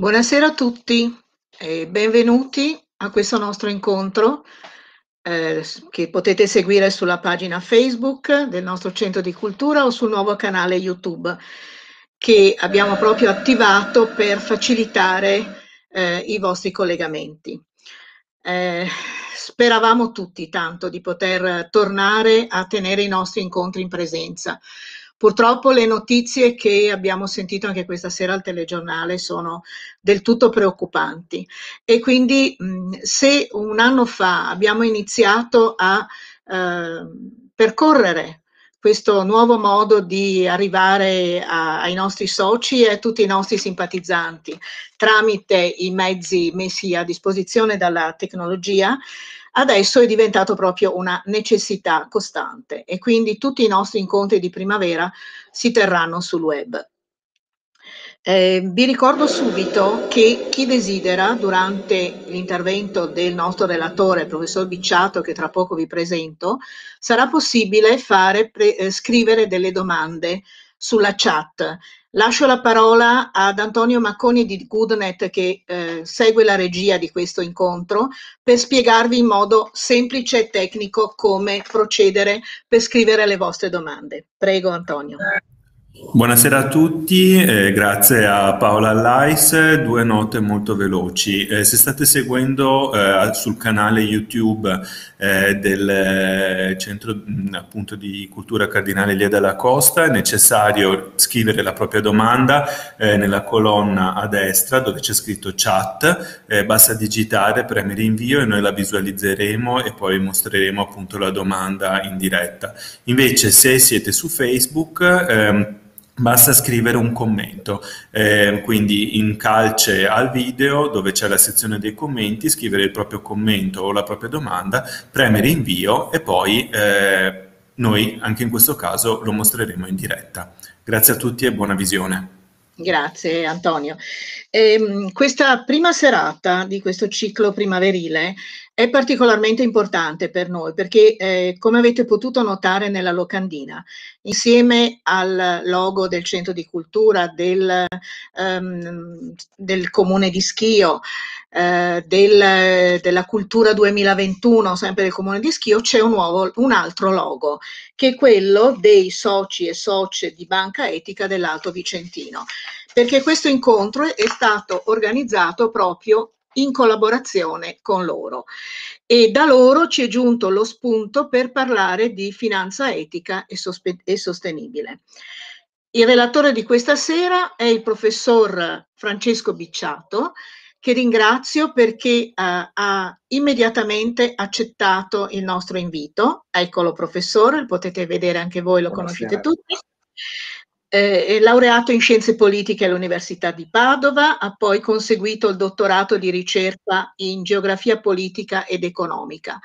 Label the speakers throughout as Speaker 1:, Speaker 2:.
Speaker 1: Buonasera a tutti e benvenuti a questo nostro incontro eh, che potete seguire sulla pagina Facebook del nostro centro di cultura o sul nuovo canale YouTube che abbiamo proprio attivato per facilitare eh, i vostri collegamenti. Eh, speravamo tutti tanto di poter tornare a tenere i nostri incontri in presenza Purtroppo le notizie che abbiamo sentito anche questa sera al telegiornale sono del tutto preoccupanti e quindi mh, se un anno fa abbiamo iniziato a eh, percorrere questo nuovo modo di arrivare a, ai nostri soci e a tutti i nostri simpatizzanti tramite i mezzi messi a disposizione dalla tecnologia, adesso è diventato proprio una necessità costante e quindi tutti i nostri incontri di primavera si terranno sul web. Eh, vi ricordo subito che chi desidera, durante l'intervento del nostro relatore, il professor Bicciato, che tra poco vi presento, sarà possibile fare, pre, eh, scrivere delle domande sulla chat Lascio la parola ad Antonio Macconi di Goodnet che eh, segue la regia di questo incontro per spiegarvi in modo semplice e tecnico come procedere per scrivere le vostre domande. Prego Antonio.
Speaker 2: Buonasera a tutti, eh, grazie a Paola Allais, due note molto veloci. Eh, se state seguendo eh, sul canale YouTube eh, del eh, centro mm, appunto di cultura cardinale Lieda della Costa, è necessario scrivere la propria domanda eh, nella colonna a destra dove c'è scritto chat, eh, basta digitare, premere invio e noi la visualizzeremo e poi mostreremo appunto la domanda in diretta. Invece se siete su Facebook... Ehm, Basta scrivere un commento, eh, quindi in calce al video dove c'è la sezione dei commenti, scrivere il proprio commento o la propria domanda, premere invio e poi eh, noi anche in questo caso lo mostreremo in diretta. Grazie a tutti e buona visione.
Speaker 1: Grazie Antonio. Eh, questa prima serata di questo ciclo primaverile è particolarmente importante per noi perché, eh, come avete potuto notare nella locandina, insieme al logo del centro di cultura, del, um, del comune di Schio, eh, del, della cultura 2021, sempre del comune di Schio, c'è un, nuovo, un altro logo, che è quello dei soci e socie di Banca Etica dell'Alto Vicentino. Perché questo incontro è stato organizzato proprio in collaborazione con loro. E da loro ci è giunto lo spunto per parlare di finanza etica e, sospe- e sostenibile. Il relatore di questa sera è il professor Francesco Bicciato, che ringrazio perché uh, ha immediatamente accettato il nostro invito. Eccolo, professore, potete vedere anche voi, lo Buonasera. conoscete tutti eh, laureato in scienze politiche all'Università di Padova, ha poi conseguito il dottorato di ricerca in geografia politica ed economica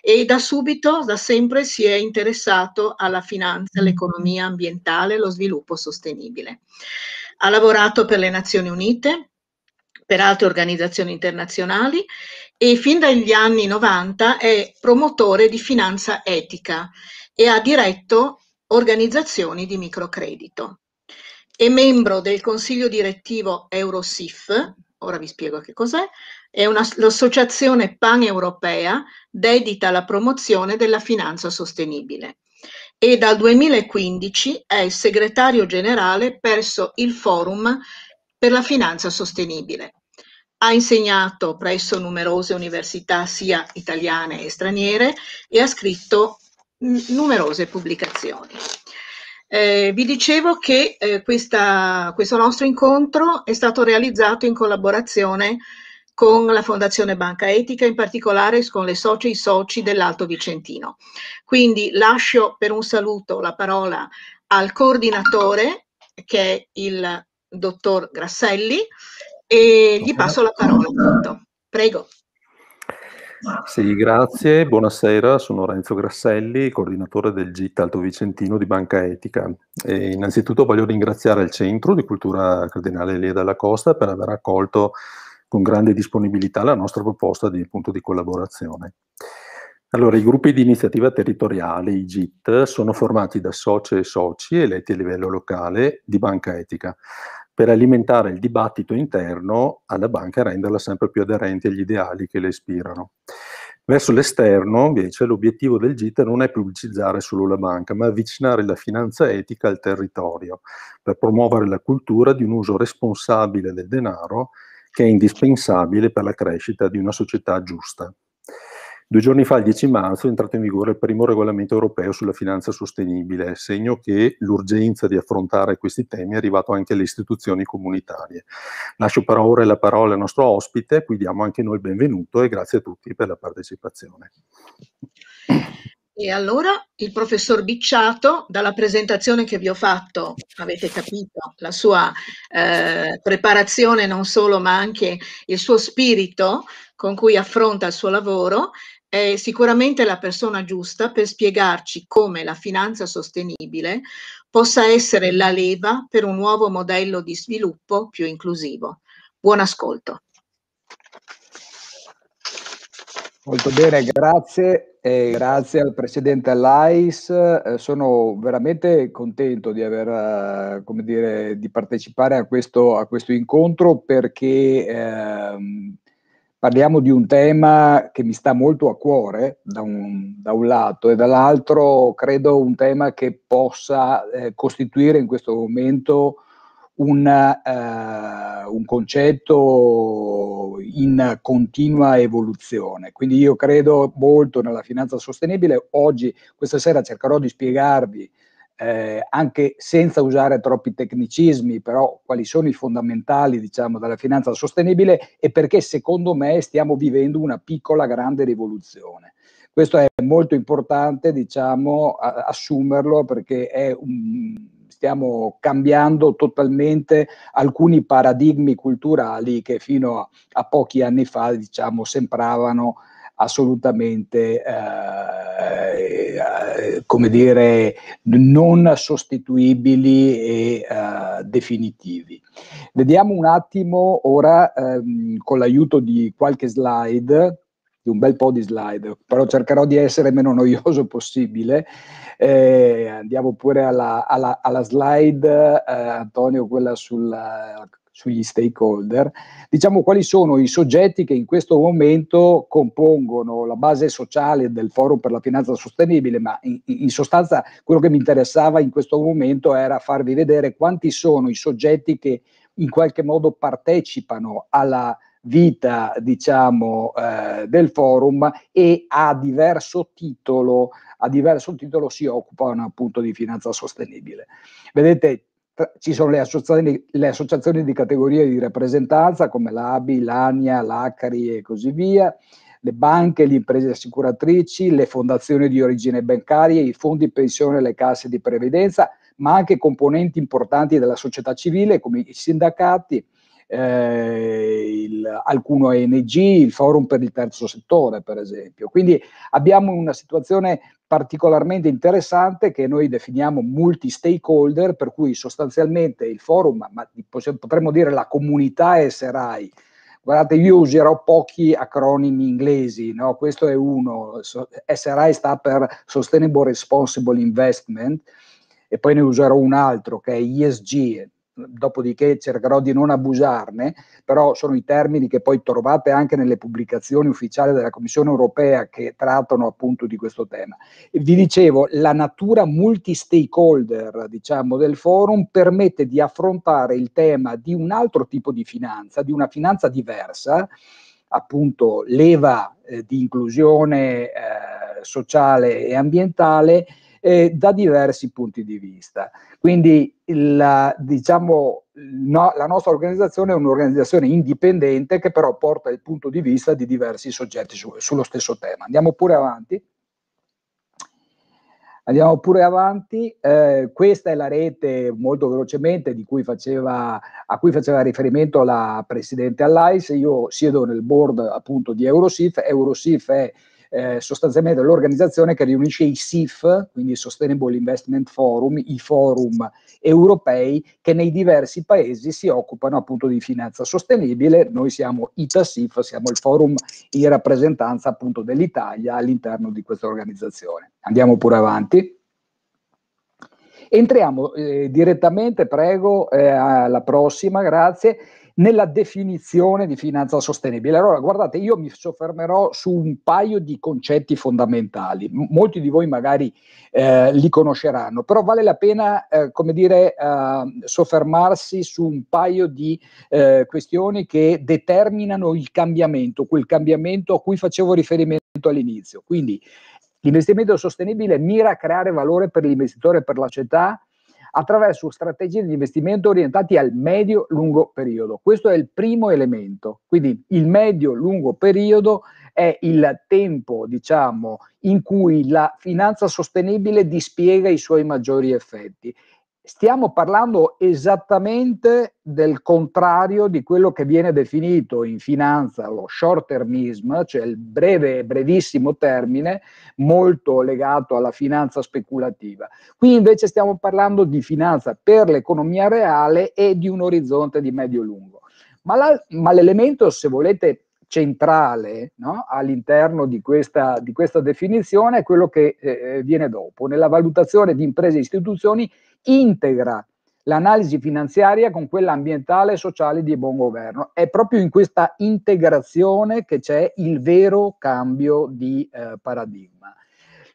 Speaker 1: e da subito, da sempre, si è interessato alla finanza, all'economia ambientale e lo sviluppo sostenibile. Ha lavorato per le Nazioni Unite, per altre organizzazioni internazionali e fin dagli anni 90 è promotore di finanza etica e ha diretto organizzazioni di microcredito. È membro del consiglio direttivo Eurosif, ora vi spiego che cos'è, è una, l'associazione paneuropea dedita alla promozione della finanza sostenibile e dal 2015 è segretario generale presso il Forum per la finanza sostenibile. Ha insegnato presso numerose università sia italiane che straniere e ha scritto numerose pubblicazioni. Eh, vi dicevo che eh, questa, questo nostro incontro è stato realizzato in collaborazione con la Fondazione Banca Etica, in particolare con le soci e i soci dell'Alto Vicentino. Quindi lascio per un saluto la parola al coordinatore, che è il dottor Grasselli, e gli passo la parola. Prego.
Speaker 2: Sì, grazie. Buonasera, sono Renzo Grasselli, coordinatore del GIT Alto Vicentino di Banca Etica. E innanzitutto voglio ringraziare il Centro di Cultura Cardinale Lea della Costa per aver accolto con grande disponibilità la nostra proposta di, punto di collaborazione. Allora, i gruppi di iniziativa territoriale, i GIT, sono formati da soci e soci eletti a livello locale di banca etica per alimentare il dibattito interno alla banca e renderla sempre più aderente agli ideali che le ispirano. Verso l'esterno, invece, l'obiettivo del GIT non è pubblicizzare solo la banca, ma avvicinare la finanza etica al territorio, per promuovere la cultura di un uso responsabile del denaro che è indispensabile per la crescita di una società giusta. Due giorni fa, il 10 marzo, è entrato in vigore il primo regolamento europeo sulla finanza sostenibile, segno che l'urgenza di affrontare questi temi è arrivato anche alle istituzioni comunitarie. Lascio però ora la parola al nostro ospite, a cui diamo anche noi il benvenuto e grazie a tutti per la partecipazione.
Speaker 1: E allora il professor Bicciato, dalla presentazione che vi ho fatto, avete capito la sua eh, preparazione non solo, ma anche il suo spirito con cui affronta il suo lavoro, è sicuramente la persona giusta per spiegarci come la finanza sostenibile possa essere la leva per un nuovo modello di sviluppo più
Speaker 3: inclusivo. Buon ascolto. Molto bene, grazie e grazie al Presidente all'AIS. Eh, sono veramente contento di, aver, eh, dire, di partecipare a questo, a questo, incontro perché ehm, parliamo di un tema che mi sta molto a cuore da un, da un lato e dall'altro credo un tema che possa eh, costituire in questo momento una, eh, un concetto in continua evoluzione. Quindi io credo molto nella finanza sostenibile. Oggi, questa sera, cercherò di spiegarvi eh, anche senza usare troppi tecnicismi, però quali sono i fondamentali diciamo, della finanza sostenibile e perché secondo me stiamo vivendo una piccola grande rivoluzione. Questo è molto importante diciamo, a- assumerlo perché un, stiamo cambiando totalmente alcuni paradigmi culturali che fino a, a pochi anni fa diciamo, sembravano assolutamente, eh, eh, come dire, non sostituibili e eh, definitivi. Vediamo un attimo ora, ehm, con l'aiuto di qualche slide, di un bel po' di slide, però cercherò di essere meno noioso possibile. Eh, andiamo pure alla, alla, alla slide, eh, Antonio, quella sulla sugli stakeholder, diciamo quali sono i soggetti che in questo momento compongono la base sociale del Forum per la Finanza Sostenibile, ma in, in sostanza quello che mi interessava in questo momento era farvi vedere quanti sono i soggetti che in qualche modo partecipano alla vita diciamo eh, del forum e a diverso titolo a diverso titolo si occupano appunto di finanza sostenibile vedete ci sono le associazioni, le associazioni, di categoria di rappresentanza come l'ABI, l'ANIA, l'ACARI e così via, le banche, le imprese assicuratrici, le fondazioni di origine bancaria, i fondi pensione e le casse di previdenza, ma anche componenti importanti della società civile come i sindacati, eh, il, alcune ONG, il forum per il terzo settore per esempio. Quindi abbiamo una situazione particolarmente interessante che noi definiamo multi-stakeholder, per cui sostanzialmente il forum, ma potremmo dire la comunità SRI, Guardate, io userò pochi acronimi inglesi, no? questo è uno, SRI sta per Sustainable Responsible Investment e poi ne userò un altro che è ESG, dopodiché cercherò di non abusarne, però sono i termini che poi trovate anche nelle pubblicazioni ufficiali della Commissione europea che trattano appunto di questo tema. Vi dicevo, la natura multi-stakeholder diciamo, del forum permette di affrontare il tema di un altro tipo di finanza, di una finanza diversa, appunto leva eh, di inclusione eh, sociale e ambientale, eh, da diversi punti di vista. Quindi il, diciamo, no, la nostra organizzazione è un'organizzazione indipendente che però porta il punto di vista di diversi soggetti su, sullo stesso tema. Andiamo pure avanti. Andiamo pure avanti, eh, questa è la rete molto velocemente cui faceva, a cui faceva riferimento la Presidente Allais, io siedo nel board appunto di Eurosif, Eurosif è eh, sostanzialmente l'organizzazione che riunisce i SIF, quindi i Sustainable Investment Forum, i forum europei che nei diversi paesi si occupano appunto di finanza sostenibile. Noi siamo ITASIF, siamo il forum in rappresentanza appunto dell'Italia all'interno di questa organizzazione. Andiamo pure avanti. Entriamo eh, direttamente, prego, eh, alla prossima, grazie, nella definizione di finanza sostenibile. Allora, guardate, io mi soffermerò su un paio di concetti fondamentali, M- molti di voi magari eh, li conosceranno, però vale la pena, eh, come dire, eh, soffermarsi su un paio di eh, questioni che determinano il cambiamento, quel cambiamento a cui facevo riferimento all'inizio. Quindi l'investimento sostenibile mira a creare valore per l'investitore e per la città, attraverso strategie di investimento orientati al medio-lungo periodo. Questo è il primo elemento. Quindi il medio-lungo periodo è il tempo, diciamo, in cui la finanza sostenibile dispiega i suoi maggiori effetti stiamo parlando esattamente del contrario di quello che viene definito in finanza lo short termism, cioè il breve e brevissimo termine, molto legato alla finanza speculativa. Qui invece stiamo parlando di finanza per l'economia reale e di un orizzonte di medio-lungo. Ma, la, ma l'elemento, se volete, centrale no? all'interno di questa, di questa, definizione è quello che eh, viene dopo. Nella valutazione di imprese e istituzioni integra l'analisi finanziaria con quella ambientale e sociale di buon governo. È proprio in questa integrazione che c'è il vero cambio di eh, paradigma.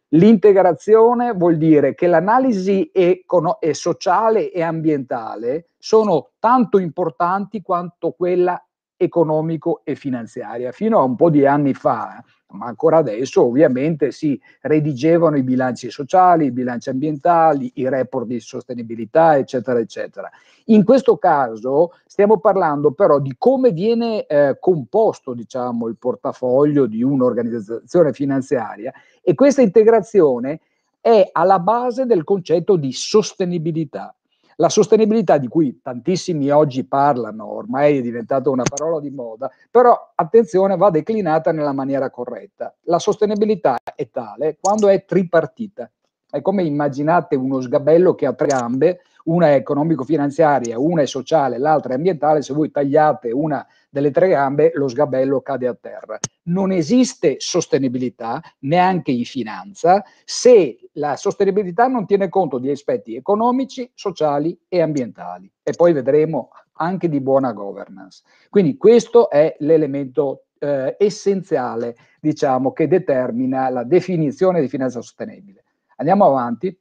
Speaker 3: L'integrazione vuol dire che l'analisi econo- e sociale e ambientale sono tanto importanti quanto quella economico e finanziaria. Fino a un po' di anni fa ma ancora adesso ovviamente si redigevano i bilanci sociali, i bilanci ambientali, i report di sostenibilità, eccetera, eccetera. In questo caso stiamo parlando però di come viene eh, composto diciamo, il portafoglio di un'organizzazione finanziaria e questa integrazione è alla base del concetto di sostenibilità. La sostenibilità di cui tantissimi oggi parlano, ormai è diventata una parola di moda, però attenzione va declinata nella maniera corretta. La sostenibilità è tale quando è tripartita. È come immaginate uno sgabello che ha tre gambe, una è economico-finanziaria, una è sociale, l'altra è ambientale, se voi tagliate una delle tre gambe lo sgabello cade a terra. Non esiste sostenibilità neanche in finanza se la sostenibilità non tiene conto di aspetti economici, sociali e ambientali. E poi vedremo anche di buona governance. Quindi questo è l'elemento eh, essenziale, diciamo, che determina la definizione di finanza sostenibile. Andiamo avanti.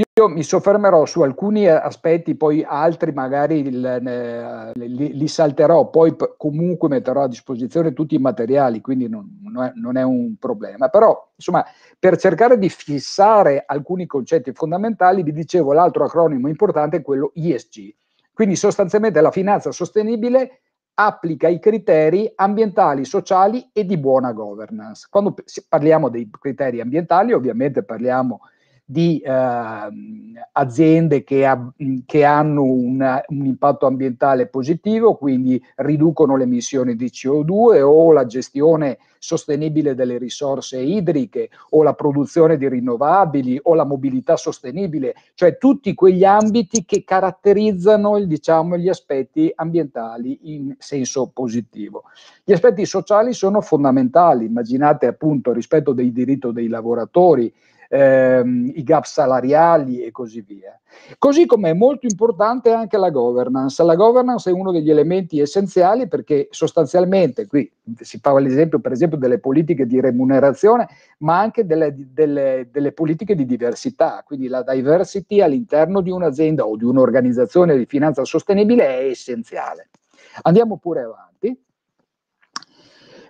Speaker 3: Io mi soffermerò su alcuni eh, aspetti, poi altri magari li, li salterò, poi comunque metterò a disposizione tutti i materiali, quindi non, non, è, non, è, un problema. Però, insomma, per cercare di fissare alcuni concetti fondamentali, vi dicevo l'altro acronimo importante è quello ISG. Quindi sostanzialmente la finanza sostenibile applica i criteri ambientali, sociali e di buona governance. Quando parliamo dei criteri ambientali, ovviamente parliamo di di eh, aziende che, ha, che hanno un, un, impatto ambientale positivo, quindi riducono le emissioni di CO2 o la gestione sostenibile delle risorse idriche o la produzione di rinnovabili o la mobilità sostenibile, cioè tutti quegli ambiti che caratterizzano diciamo, gli aspetti ambientali in senso positivo. Gli aspetti sociali sono fondamentali, immaginate appunto rispetto del diritto dei lavoratori, ehm, i gap salariali e così via. Così come è molto importante anche la governance. La governance è uno degli elementi essenziali perché sostanzialmente qui si fa l'esempio per esempio delle politiche di remunerazione, ma anche delle, delle, delle politiche di diversità, quindi la diversity all'interno di un'azienda o di un'organizzazione di finanza sostenibile è essenziale. Andiamo pure avanti.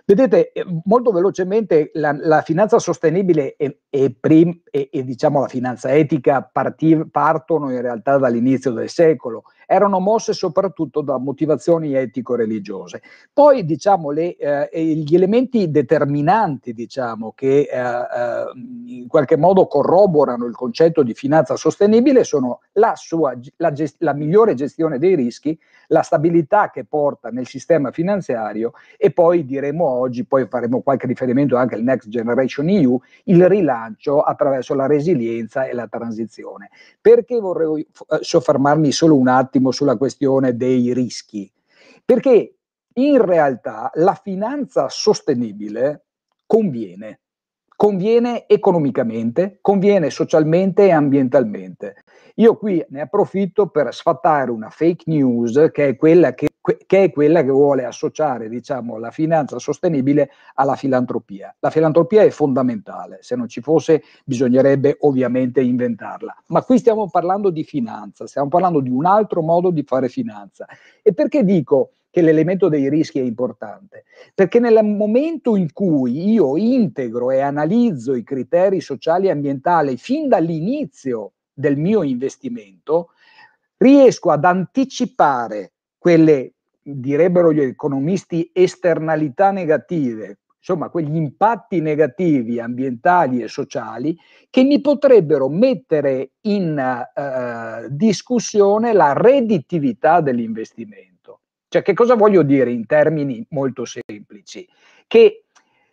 Speaker 3: Vedete, eh, molto velocemente la, la finanza sostenibile e, prim, diciamo la finanza etica partiv, partono in realtà dall'inizio del secolo erano mosse soprattutto da motivazioni etico-religiose. Poi diciamo, le, eh, gli elementi determinanti diciamo, che eh, eh, in qualche modo corroborano il concetto di finanza sostenibile sono la, sua, la, gest- la migliore gestione dei rischi, la stabilità che porta nel sistema finanziario e poi diremo oggi, poi faremo qualche riferimento anche al Next Generation EU, il rilancio attraverso la resilienza e la transizione. Perché vorrei eh, soffermarmi solo un attimo? attimo sulla questione dei rischi, perché in realtà la finanza sostenibile conviene, conviene economicamente, conviene socialmente e ambientalmente. Io qui ne approfitto per sfatare una fake news che è quella che che è quella che vuole associare diciamo, la finanza sostenibile alla filantropia. La filantropia è fondamentale, se non ci fosse bisognerebbe ovviamente inventarla, ma qui stiamo parlando di finanza, stiamo parlando di un altro modo di fare finanza. E perché dico che l'elemento dei rischi è importante, perché nel momento in cui io integro e analizzo i criteri sociali e ambientali fin dall'inizio del mio investimento, riesco ad anticipare quelle direbbero gli economisti esternalità negative, insomma quegli impatti negativi ambientali e sociali che mi potrebbero mettere in eh, discussione la redditività dell'investimento. Cioè che cosa voglio dire in termini molto semplici? Che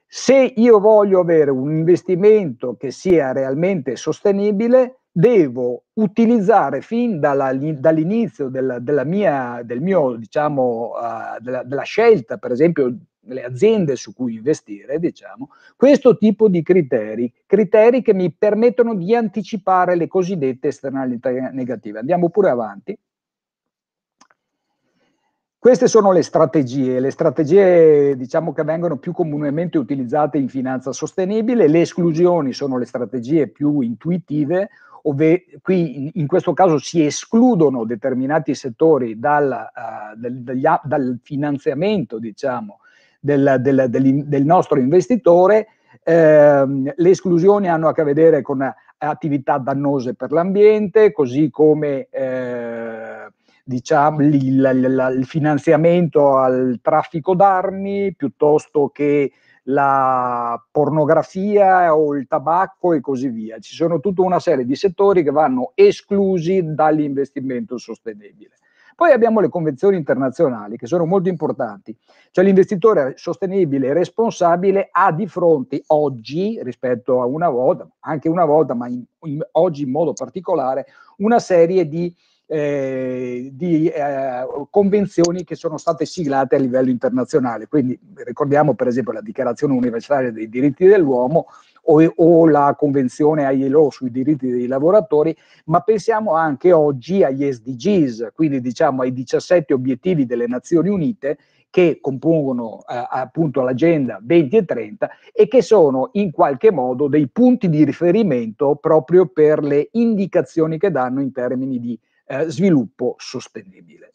Speaker 3: se io voglio avere un investimento che sia realmente sostenibile, devo utilizzare fin dalla, dall'inizio della, della, mia, del mio, diciamo, uh, della, della scelta, per esempio, le aziende su cui investire, diciamo, questo tipo di criteri, criteri che mi permettono di anticipare le cosiddette esternalità negative. Andiamo pure avanti. Queste sono le strategie, le strategie diciamo che vengono più comunemente utilizzate in finanza sostenibile, le esclusioni sono le strategie più intuitive, ove qui in, in questo caso si escludono determinati settori dal, uh, del, dagli, dal finanziamento diciamo, del, del, del, nostro investitore. Eh, le esclusioni hanno a che vedere con attività dannose per l'ambiente, così come... Eh, diciamo, il, il finanziamento al traffico d'armi piuttosto che la pornografia o il tabacco e così via. Ci sono tutta una serie di settori che vanno esclusi dall'investimento sostenibile. Poi abbiamo le convenzioni internazionali che sono molto importanti, cioè l'investitore sostenibile e responsabile ha di fronte oggi, rispetto a una volta, anche una volta, ma in, in, oggi in modo particolare, una serie di eh, di eh, convenzioni che sono state siglate a livello internazionale. Quindi ricordiamo per esempio la Dichiarazione Universale dei diritti dell'uomo o, o la Convenzione ILO sui diritti dei lavoratori, ma pensiamo anche oggi agli SDGs, quindi diciamo ai 17 obiettivi delle Nazioni Unite che compongono eh, appunto l'agenda 20 e 30 e che sono in qualche modo dei punti di riferimento proprio per le indicazioni che danno in termini di eh, sviluppo sostenibile.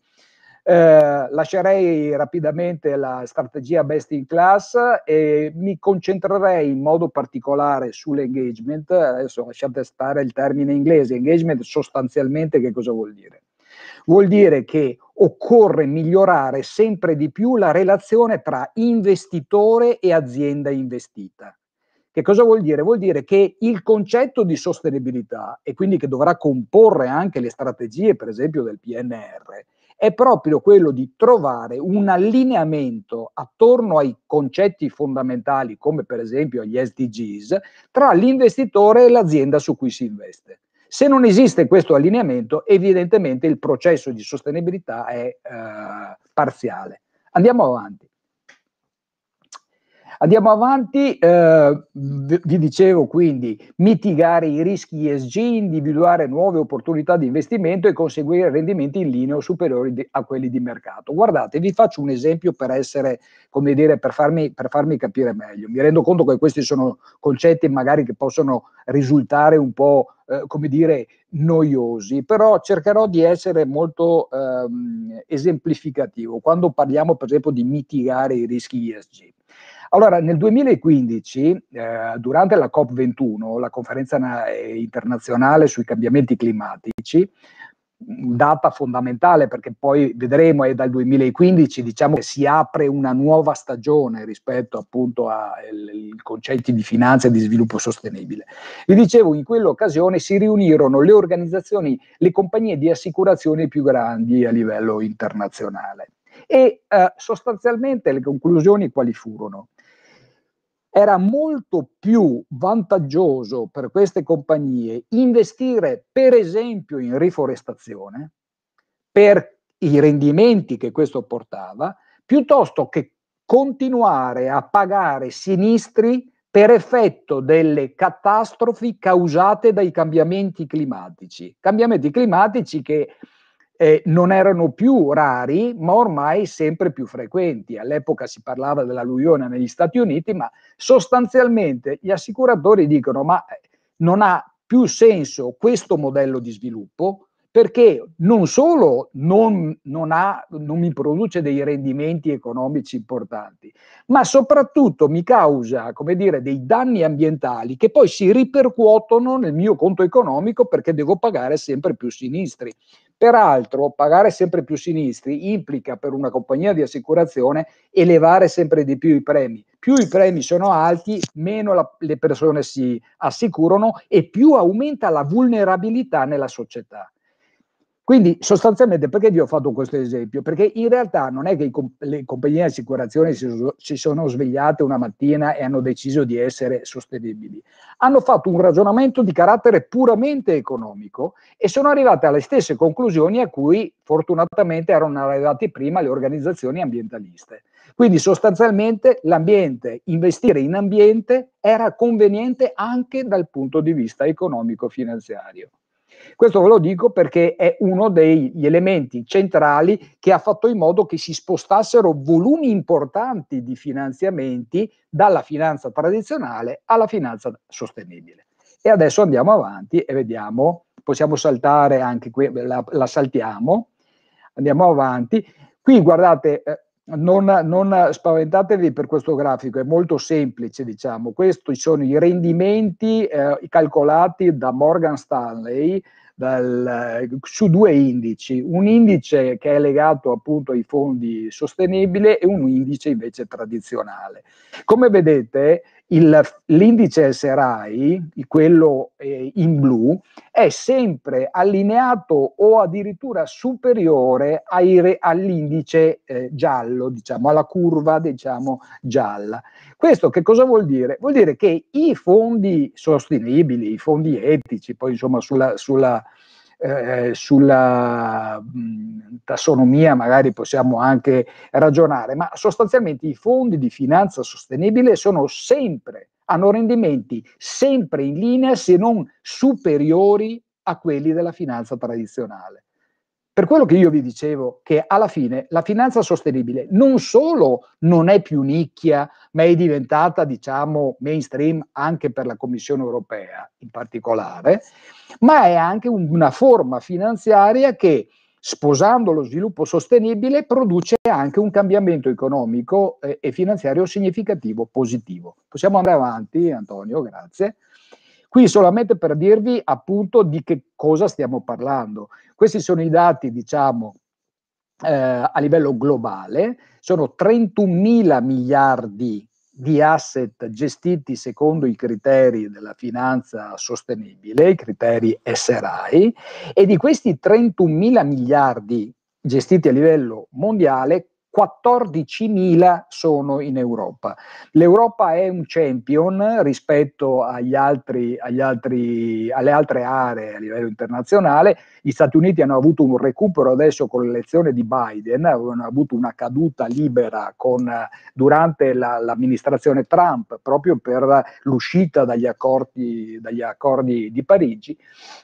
Speaker 3: Eh, lascerei rapidamente la strategia best in class e mi concentrerei in modo particolare sull'engagement. Adesso lasciate stare il termine inglese, engagement sostanzialmente che cosa vuol dire? Vuol dire che occorre migliorare sempre di più la relazione tra investitore e azienda investita. Che cosa vuol dire? Vuol dire che il concetto di sostenibilità, e quindi che dovrà comporre anche le strategie, per esempio, del PNR, è proprio quello di trovare un allineamento attorno ai concetti fondamentali, come per esempio agli SDGs, tra l'investitore e l'azienda su cui si investe. Se non esiste questo allineamento, evidentemente il processo di sostenibilità è eh, parziale. Andiamo avanti. Andiamo avanti, eh, vi dicevo quindi mitigare i rischi ESG, individuare nuove opportunità di investimento e conseguire rendimenti in linea o superiori a quelli di mercato. Guardate, vi faccio un esempio per essere, come dire, per farmi, per farmi capire meglio. Mi rendo conto che questi sono concetti magari che possono risultare un po' Eh, come dire, noiosi, però cercherò di essere molto ehm, esemplificativo quando parliamo per esempio di mitigare i rischi ESG. Allora, nel 2015, eh, durante la COP21, la conferenza eh, internazionale sui cambiamenti climatici, mm, data fondamentale perché poi vedremo è dal 2015 diciamo che si apre una nuova stagione rispetto appunto ai concetti di finanza e di sviluppo sostenibile. Vi dicevo in quell'occasione si riunirono le organizzazioni, le compagnie di assicurazione più grandi a livello internazionale e eh, sostanzialmente le conclusioni quali furono? era molto più vantaggioso per queste compagnie investire per esempio in riforestazione per i rendimenti che questo portava, piuttosto che continuare a pagare sinistri per effetto delle catastrofi causate dai cambiamenti climatici. Cambiamenti climatici che eh, non erano più rari, ma ormai sempre più frequenti. All'epoca si parlava dell'alluvione negli Stati Uniti, ma sostanzialmente gli assicuratori dicono ma eh, non ha più senso questo modello di sviluppo perché non solo non, non, ha, non mi produce dei rendimenti economici importanti, ma soprattutto mi causa come dire, dei danni ambientali che poi si ripercuotono nel mio conto economico perché devo pagare sempre più sinistri. Peraltro, pagare sempre più sinistri implica per una compagnia di assicurazione elevare sempre di più i premi. Più i premi sono alti, meno la, le persone si assicurano e più aumenta la vulnerabilità nella società. Quindi sostanzialmente perché vi ho fatto questo esempio? Perché in realtà non è che comp- le compagnie di assicurazione si, si, sono svegliate una mattina e hanno deciso di essere sostenibili. Hanno fatto un ragionamento di carattere puramente economico e sono arrivate alle stesse conclusioni a cui fortunatamente erano arrivate prima le organizzazioni ambientaliste. Quindi sostanzialmente l'ambiente, investire in ambiente era conveniente anche dal punto di vista economico-finanziario. Questo ve lo dico perché è uno degli elementi centrali che ha fatto in modo che si spostassero volumi importanti di finanziamenti dalla finanza tradizionale alla finanza sostenibile. E adesso andiamo avanti e vediamo, possiamo saltare anche qui, la, la saltiamo, andiamo avanti. Qui guardate, eh, non, non, spaventatevi per questo grafico, è molto semplice, diciamo. Questi sono i rendimenti eh, calcolati da Morgan Stanley dal, su due indici, un indice che è legato appunto ai fondi sostenibili e un indice invece tradizionale. Come vedete, il, l'indice SRI, quello eh, in blu, è sempre allineato o addirittura superiore ai, all'indice eh, giallo, diciamo, alla curva diciamo, gialla. Questo che cosa vuol dire? Vuol dire che i fondi sostenibili, i fondi etici, poi insomma sulla, sulla eh, sulla mh, tassonomia magari possiamo anche ragionare, ma sostanzialmente i fondi di finanza sostenibile sono sempre, hanno rendimenti sempre in linea se non superiori a quelli della finanza tradizionale. Per quello che io vi dicevo, che alla fine la finanza sostenibile non solo non è più nicchia, ma è diventata, diciamo, mainstream anche per la Commissione europea in particolare, ma è anche una forma finanziaria che, sposando lo sviluppo sostenibile, produce anche un cambiamento economico eh, e finanziario significativo, positivo. Possiamo andare avanti, Antonio, grazie. Qui solamente per dirvi appunto di che cosa stiamo parlando. Questi sono i dati, diciamo, eh, a livello globale, sono 31 mila miliardi di asset gestiti secondo i criteri della finanza sostenibile, i criteri SRI, e di questi 31 mila miliardi gestiti a livello mondiale, 14.000 sono in Europa. L'Europa è un champion rispetto agli altri, agli altri, alle altre aree a livello internazionale. Gli Stati Uniti hanno avuto un recupero adesso con l'elezione di Biden, hanno avuto una caduta libera con, durante la, l'amministrazione Trump proprio per l'uscita dagli accordi, dagli accordi di Parigi.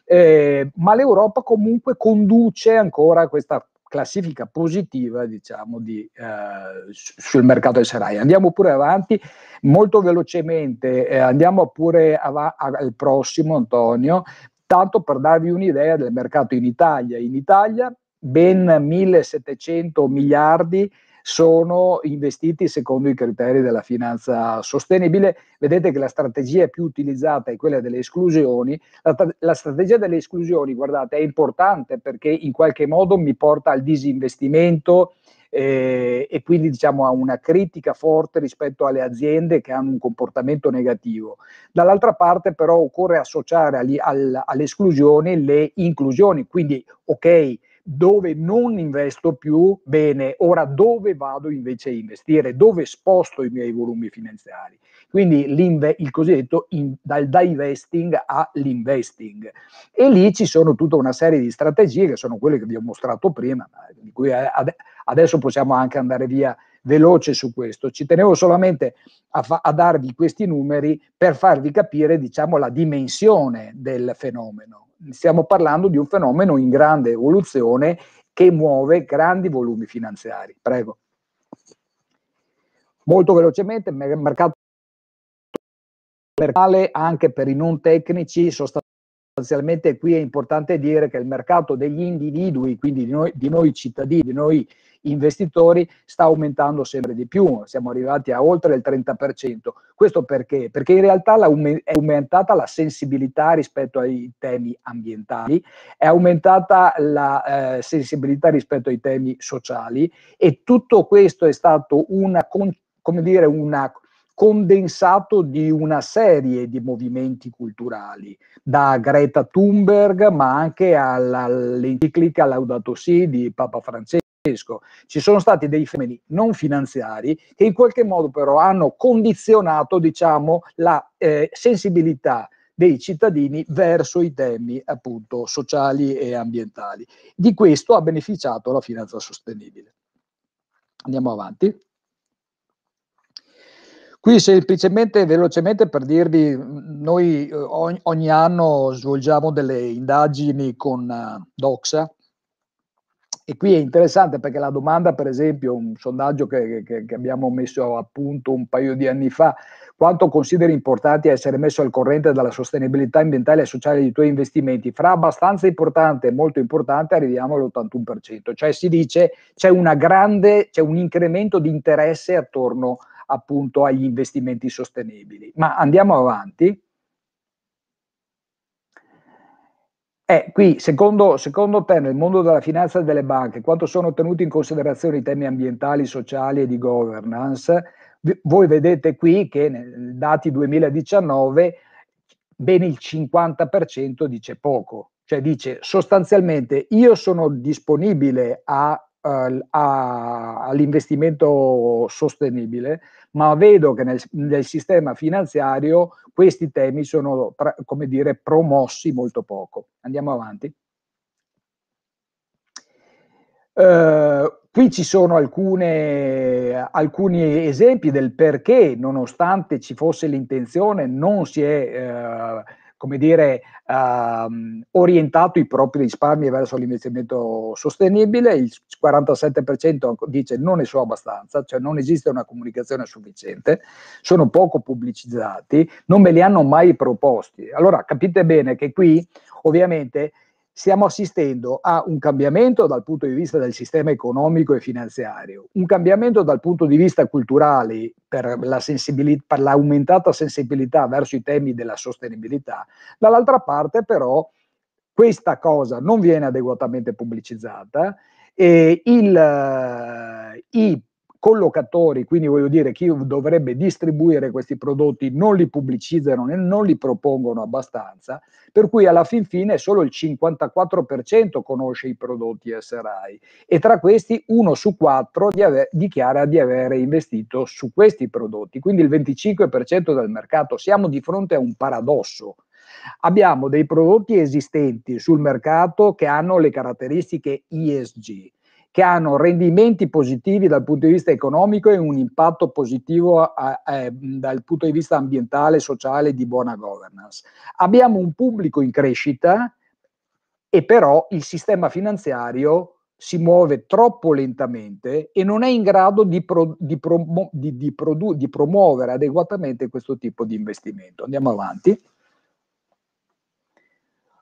Speaker 3: Eh, ma l'Europa comunque conduce ancora questa classifica positiva diciamo, di, eh, sul mercato del Serai. Andiamo pure avanti, molto velocemente, eh, andiamo pure av- al prossimo Antonio, tanto per darvi un'idea del mercato in Italia. In Italia ben 1700 miliardi sono investiti secondo i criteri della finanza sostenibile. Vedete che la strategia più utilizzata è quella delle esclusioni. La, la strategia delle esclusioni, guardate, è importante perché in qualche modo mi porta al disinvestimento eh, e quindi diciamo a una critica forte rispetto alle aziende che hanno un comportamento negativo. Dall'altra parte però occorre associare agli, al, alle esclusioni le inclusioni, quindi ok dove non investo più, bene, ora dove vado invece a investire, dove sposto i miei volumi finanziari. Quindi il cosiddetto in, dal divesting all'investing. E lì ci sono tutta una serie di strategie che sono quelle che vi ho mostrato prima, di cui eh, ad, adesso possiamo anche andare via veloce su questo. Ci tenevo solamente a, fa, a darvi questi numeri per farvi capire diciamo, la dimensione del fenomeno stiamo parlando di un fenomeno in grande evoluzione che muove grandi volumi finanziari. Prego. Molto velocemente, il mercato mercale anche per i non tecnici sostanzialmente qui è importante dire che il mercato degli individui, quindi di noi, di noi cittadini, di noi investitori sta aumentando sempre di più, siamo arrivati a oltre il 30%. Questo perché? Perché in realtà è aumentata la sensibilità rispetto ai temi ambientali, è aumentata la eh, sensibilità rispetto ai temi sociali e tutto questo è stato una, come dire, una condensato di una serie di movimenti culturali, da Greta Thunberg ma anche all'enciclica Laudato Si di Papa Francesco ci sono stati dei fenomeni non finanziari che in qualche modo però hanno condizionato diciamo, la eh, sensibilità dei cittadini verso i temi appunto sociali e ambientali. Di questo ha beneficiato la finanza sostenibile. Andiamo avanti. Qui semplicemente, velocemente per dirvi, noi eh, ogni, ogni anno svolgiamo delle indagini con uh, Doxa, e qui è interessante perché la domanda, per esempio, un sondaggio che, che, che, abbiamo messo a punto un paio di anni fa, quanto consideri importante essere messo al corrente della sostenibilità ambientale e sociale dei tuoi investimenti? Fra abbastanza importante e molto importante arriviamo all'81%, cioè si dice c'è, grande, c'è un incremento di interesse attorno appunto agli investimenti sostenibili. Ma andiamo avanti Eh, qui, secondo, secondo, te, nel mondo della finanza e delle banche, quanto sono tenuti in considerazione i temi ambientali, sociali e di governance? V- voi vedete qui che nei dati 2019 ben il 50% dice poco, cioè dice sostanzialmente io sono disponibile a all'investimento sostenibile, ma vedo che nel, nel, sistema finanziario questi temi sono, come dire, promossi molto poco. Andiamo avanti. Uh, qui ci sono alcune, alcuni esempi del perché, nonostante ci fosse l'intenzione, non si è... Uh, come dire, ehm, orientato i propri risparmi verso l'investimento sostenibile, il 47% dice non ne so abbastanza, cioè non esiste una comunicazione sufficiente, sono poco pubblicizzati, non me li hanno mai proposti. Allora capite bene che qui ovviamente stiamo assistendo a un cambiamento dal punto di vista del sistema economico e finanziario, un cambiamento dal punto di vista culturale per, la sensibilità, per l'aumentata sensibilità verso i temi della sostenibilità, dall'altra parte però questa cosa non viene adeguatamente pubblicizzata e il, eh, i collocatori, quindi voglio dire chi dovrebbe distribuire questi prodotti non li pubblicizzano e non li propongono abbastanza, per cui alla fin fine solo il 54% conosce i prodotti SRI e tra questi uno su quattro dichiara di avere investito su questi prodotti, quindi il 25% del mercato. Siamo di fronte a un paradosso. Abbiamo dei prodotti esistenti sul mercato che hanno le caratteristiche ESG che hanno rendimenti positivi dal punto di vista economico e un impatto positivo a, a, dal punto di vista ambientale, sociale e di buona governance. Abbiamo un pubblico in crescita e però il sistema finanziario si muove troppo lentamente e non è in grado di, pro, di, promu, di, produ, di, promuovere adeguatamente questo tipo di investimento. Andiamo avanti.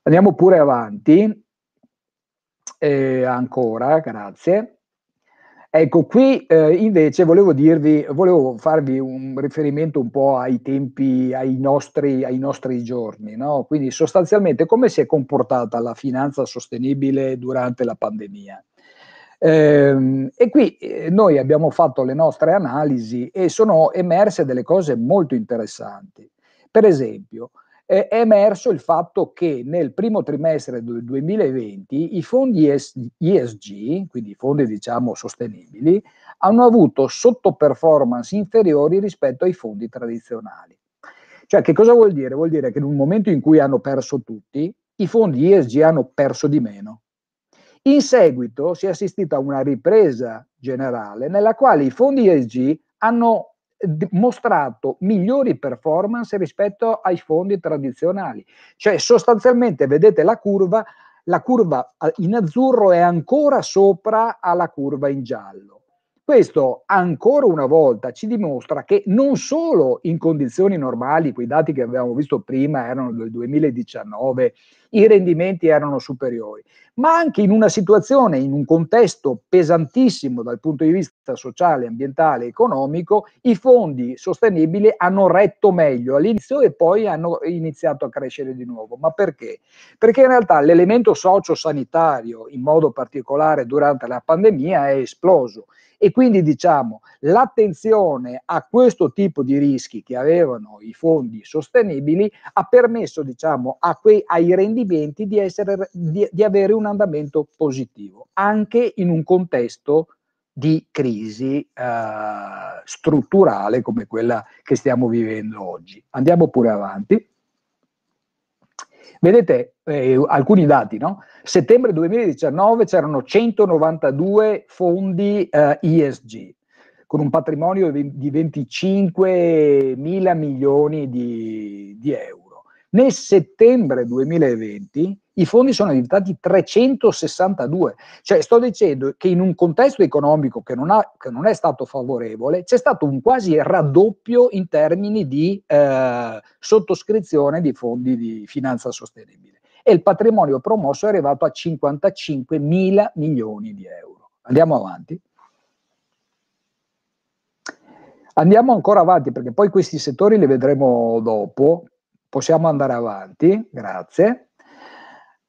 Speaker 3: Andiamo pure avanti eh, ancora, grazie. Ecco, qui eh, invece volevo dirvi, volevo farvi un riferimento un po' ai tempi, ai nostri, ai nostri giorni, no? Quindi sostanzialmente come si è comportata la finanza sostenibile durante la pandemia? Eh, e qui eh, noi abbiamo fatto le nostre analisi e sono emerse delle cose molto interessanti. Per esempio, eh, è emerso il fatto che nel primo trimestre del 2020 i fondi ESG, quindi i fondi diciamo sostenibili, hanno avuto sottoperformance inferiori rispetto ai fondi tradizionali. Cioè che cosa vuol dire? Vuol dire che in un momento in cui hanno perso tutti, i fondi ESG hanno perso di meno. In seguito si è assistito a una ripresa generale nella quale i fondi ESG hanno mostrato migliori performance rispetto ai fondi tradizionali. Cioè sostanzialmente vedete la curva, la curva eh, in azzurro è ancora sopra alla curva in giallo. Questo ancora una volta ci dimostra che non solo in condizioni normali, quei dati che avevamo visto prima erano del 2019, i rendimenti erano superiori, ma anche in una situazione, in un contesto pesantissimo dal punto di vista sociale, ambientale, economico, i fondi sostenibili hanno retto meglio all'inizio e poi hanno iniziato a crescere di nuovo. Ma perché? Perché in realtà l'elemento socio-sanitario, in modo particolare durante la pandemia, è esploso e quindi diciamo l'attenzione a questo tipo di rischi che avevano i fondi sostenibili ha permesso diciamo, quei, ai rendimenti di, essere, di, di avere un andamento positivo, anche in un contesto di crisi eh, strutturale come quella che stiamo vivendo oggi. Andiamo pure avanti. Vedete eh, alcuni dati, no? Settembre 2019 c'erano 192 fondi eh, ESG con un patrimonio di 25 mila milioni di, di euro nel settembre 2020 i fondi sono diventati 362. Cioè sto dicendo che in un contesto economico che non, ha, che non è stato favorevole c'è stato un quasi raddoppio in termini di eh, sottoscrizione di fondi di finanza sostenibile e il patrimonio promosso è arrivato a 55 mila milioni di euro. Andiamo avanti. Andiamo ancora avanti perché poi questi settori li vedremo dopo possiamo andare avanti, grazie.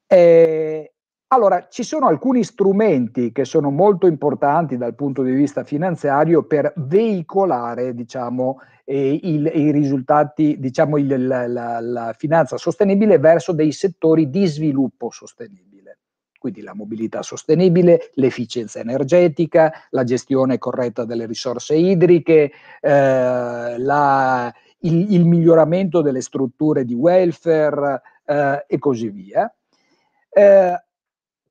Speaker 3: Eh, allora, ci sono alcuni strumenti che sono molto importanti dal punto di vista finanziario per veicolare, diciamo, eh, il, i risultati, diciamo, il, la, la finanza sostenibile verso dei settori di sviluppo sostenibile. Quindi la mobilità sostenibile, l'efficienza energetica, la gestione corretta delle risorse idriche, eh, la, il, il miglioramento delle strutture di welfare eh, e così via. Eh,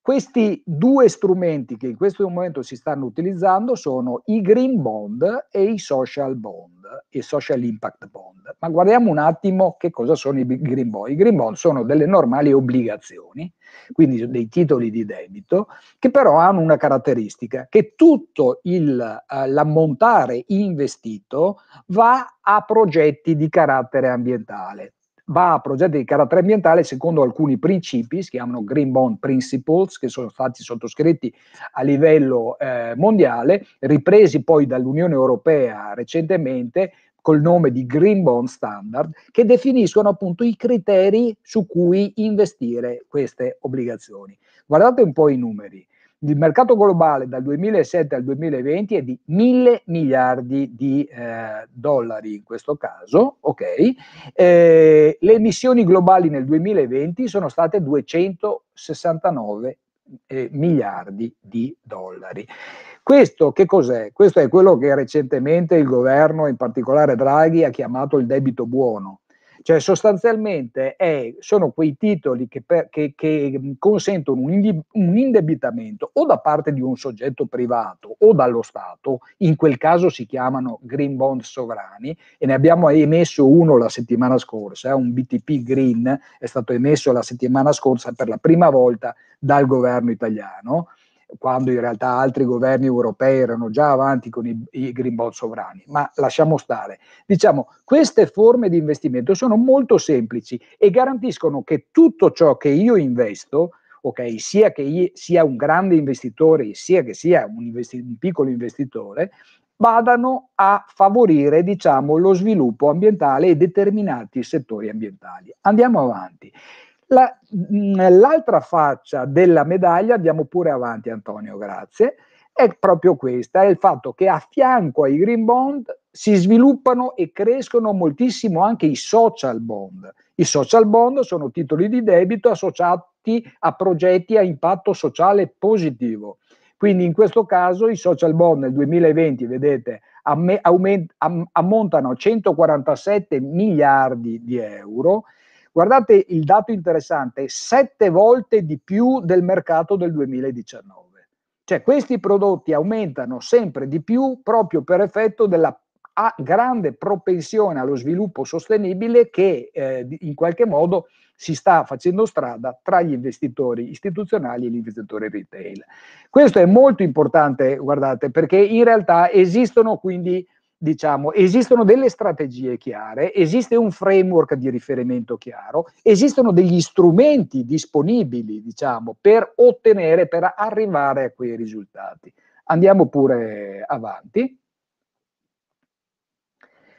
Speaker 3: questi due strumenti che in questo momento si stanno utilizzando sono i green bond e i social bond bond e social impact bond. Ma guardiamo un attimo che cosa sono i green bond. I green bond sono delle normali obbligazioni, quindi dei titoli di debito, che però hanno una caratteristica, che tutto il, eh, l'ammontare investito va a progetti di carattere ambientale va a progetti di carattere ambientale secondo alcuni principi, si chiamano Green Bond Principles, che sono stati sottoscritti a livello eh, mondiale, ripresi poi dall'Unione Europea recentemente col nome di Green Bond Standard, che definiscono appunto i criteri su cui investire queste obbligazioni. Guardate un po' i numeri il mercato globale dal 2007 al 2020 è di mille miliardi di eh, dollari in questo caso, ok? Eh, le emissioni globali nel 2020 sono state 269 eh, miliardi di dollari. Questo che cos'è? Questo è quello che recentemente il governo, in particolare Draghi, ha chiamato il debito buono, cioè sostanzialmente è, sono quei titoli che, per, che, che consentono un, un, indebitamento o da parte di un soggetto privato o dallo Stato, in quel caso si chiamano green bond sovrani e ne abbiamo emesso uno la settimana scorsa, eh, un BTP green è stato emesso la settimana scorsa per la prima volta dal governo italiano quando in realtà altri governi europei erano già avanti con i, i green bond sovrani, ma lasciamo stare. Diciamo, queste forme di investimento sono molto semplici e garantiscono che tutto ciò che io investo, ok, sia che io sia un grande investitore, sia che sia un, investi- un piccolo investitore, vadano a favorire diciamo, lo sviluppo ambientale e determinati settori ambientali. Andiamo avanti. La, mm, l'altra faccia della medaglia, andiamo pure avanti Antonio, grazie, è proprio questa, è il fatto che a fianco ai green bond si sviluppano e crescono moltissimo anche i social bond. I social bond sono titoli di debito associati a progetti a impatto sociale positivo. Quindi in questo caso i social bond nel 2020, vedete, amm- aument- am- ammontano a 147 miliardi di euro Guardate il dato interessante, sette volte di più del mercato del 2019. Cioè questi prodotti aumentano sempre di più proprio per effetto della grande propensione allo sviluppo sostenibile che eh, in qualche modo si sta facendo strada tra gli investitori istituzionali e gli investitori retail. Questo è molto importante, guardate, perché in realtà esistono quindi diciamo, esistono delle strategie chiare, esiste un framework di riferimento chiaro, esistono degli strumenti disponibili, diciamo, per ottenere, per arrivare a quei risultati. Andiamo pure avanti.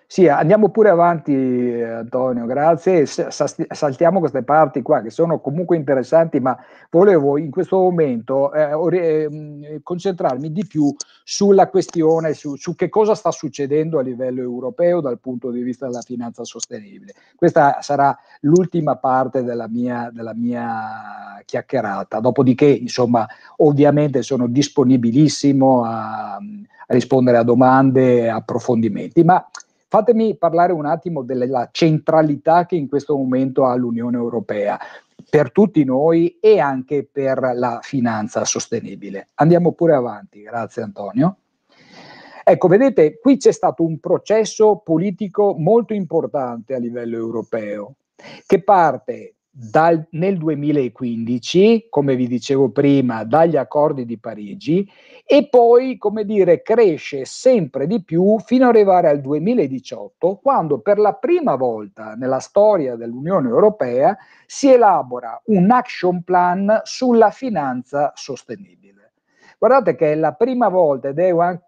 Speaker 3: Sì, andiamo pure avanti Antonio, grazie. Saltiamo queste parti qua che sono comunque interessanti, ma volevo in questo momento eh, ehm, concentrarmi di più sulla questione, su, su, che cosa sta succedendo a livello europeo dal punto di vista della finanza sostenibile. Questa sarà l'ultima parte della mia, della mia chiacchierata, dopodiché insomma ovviamente sono disponibilissimo a, a rispondere a domande e approfondimenti, ma Fatemi parlare un attimo della centralità che in questo momento ha l'Unione Europea per tutti noi e anche per la finanza sostenibile. Andiamo pure avanti, grazie Antonio. Ecco, vedete, qui c'è stato un processo politico molto importante a livello europeo, che parte dal, nel 2015, come vi dicevo prima, dagli accordi di Parigi e poi, come dire, cresce sempre di più fino ad arrivare al 2018, quando per la prima volta nella storia dell'Unione Europea si elabora un action plan sulla finanza sostenibile. Guardate che è la prima volta ed è una,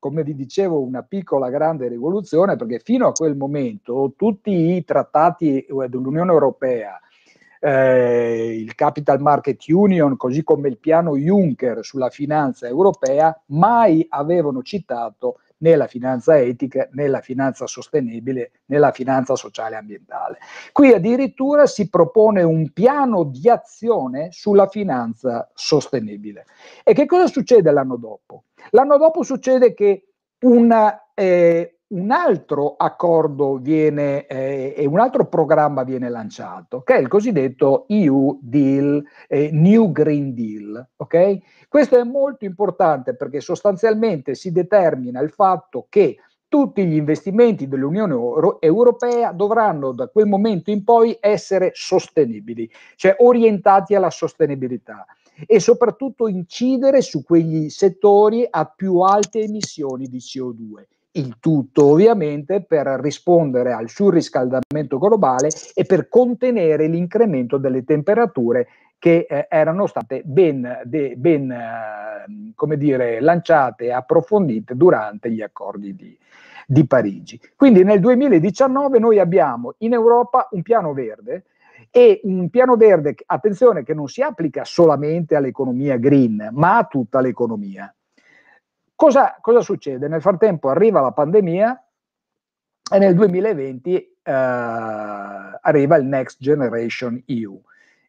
Speaker 3: come vi dicevo, una piccola grande rivoluzione perché fino a quel momento tutti i trattati eh, dell'Unione Europea, eh, il Capital Market Union, così come il piano Juncker sulla finanza europea, mai avevano citato né la finanza etica, né la finanza sostenibile, né la finanza sociale e ambientale. Qui addirittura si propone un piano di azione sulla finanza sostenibile. E che cosa succede l'anno dopo? L'anno dopo succede che una, eh, un altro accordo viene, eh, e un altro programma viene lanciato, che è il cosiddetto EU Deal, eh, New Green Deal. Okay? Questo è molto importante perché sostanzialmente si determina il fatto che tutti gli investimenti dell'Unione Europea dovranno da quel momento in poi essere sostenibili, cioè orientati alla sostenibilità e soprattutto incidere su quegli settori a più alte emissioni di CO2 il tutto ovviamente per rispondere al surriscaldamento globale e per contenere l'incremento delle temperature che eh, erano state ben, de, ben eh, come dire, lanciate e approfondite durante gli accordi di, di Parigi. Quindi nel 2019 noi abbiamo in Europa un piano verde, e un piano verde, attenzione, che non si applica solamente all'economia green, ma a tutta l'economia. Cosa, cosa succede? Nel frattempo arriva la pandemia e nel 2020 eh, arriva il Next Generation EU,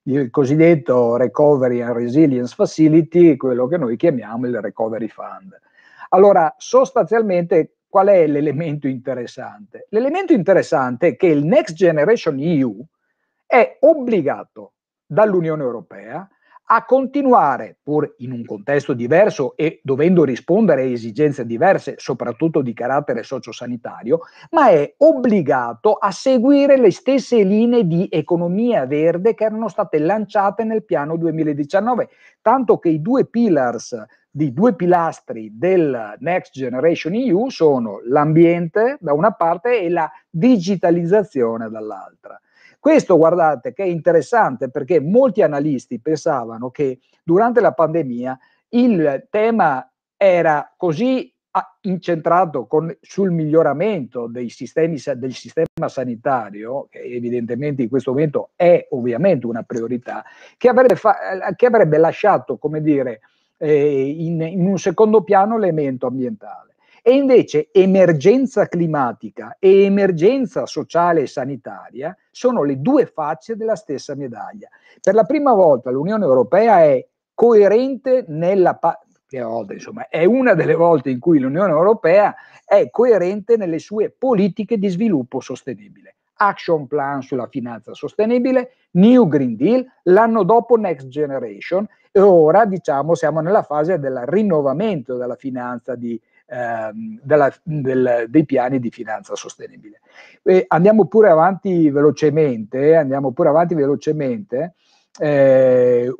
Speaker 3: il cosiddetto Recovery and Resilience Facility, quello che noi chiamiamo il Recovery Fund. Allora, sostanzialmente qual è l'elemento interessante? L'elemento interessante è che il Next Generation EU è obbligato dall'Unione Europea a continuare, pur in un contesto diverso e dovendo rispondere a esigenze diverse, soprattutto di carattere sociosanitario, ma è obbligato a seguire le stesse linee di economia verde che erano state lanciate nel piano 2019, tanto che i due pillars di due pilastri del Next Generation EU sono l'ambiente da una parte e la digitalizzazione dall'altra. Questo guardate che è interessante perché molti analisti pensavano che durante la pandemia il tema era così incentrato con, sul miglioramento dei sistemi, del sistema sanitario, che evidentemente in questo momento è ovviamente una priorità, che avrebbe, fa, eh, che avrebbe lasciato, come dire, eh, in, in un secondo piano l'elemento ambientale. E invece emergenza climatica e emergenza sociale e sanitaria sono le due facce della stessa medaglia. Per la prima volta l'Unione Europea è coerente nella... Pa- insomma, è una delle volte in cui l'Unione Europea è coerente nelle sue politiche di sviluppo sostenibile. Action Plan sulla finanza sostenibile, New Green Deal, l'anno dopo Next Generation e ora diciamo siamo nella fase del rinnovamento della finanza di, Ehm, della, del, dei piani di finanza sostenibile. E andiamo pure avanti velocemente, andiamo pure avanti velocemente. Eh,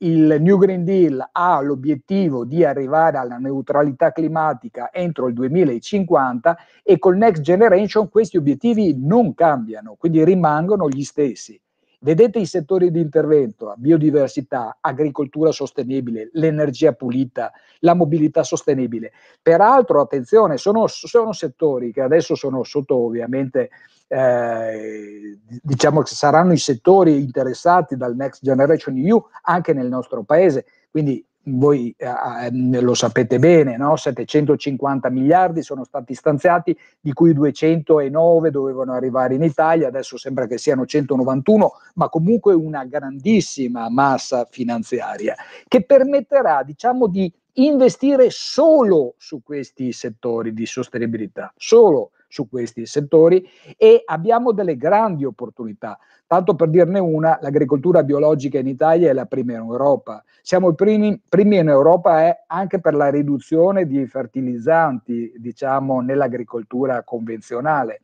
Speaker 3: il New Green Deal ha l'obiettivo di arrivare alla neutralità climatica entro il 2050 e col Next Generation questi obiettivi non cambiano, quindi rimangono gli stessi. Vedete i settori di intervento, la biodiversità, agricoltura sostenibile, l'energia pulita, la mobilità sostenibile. Peraltro, attenzione, sono, sono settori che adesso sono sotto ovviamente, eh, diciamo che saranno i settori interessati dal Next Generation EU anche nel nostro paese. Quindi voi eh, eh mm, lo sapete bene, no? 750 miliardi sono stati stanziati, di cui 209 dovevano arrivare in Italia, adesso sembra che siano 191, ma comunque una grandissima massa finanziaria che permetterà diciamo, di investire solo su questi settori di sostenibilità, solo su questi settori e abbiamo delle grandi opportunità. Tanto per dirne una, l'agricoltura biologica in Italia è la prima in Europa. Siamo i primi, primi in Europa eh, anche per la riduzione di fertilizzanti, diciamo, nell'agricoltura convenzionale.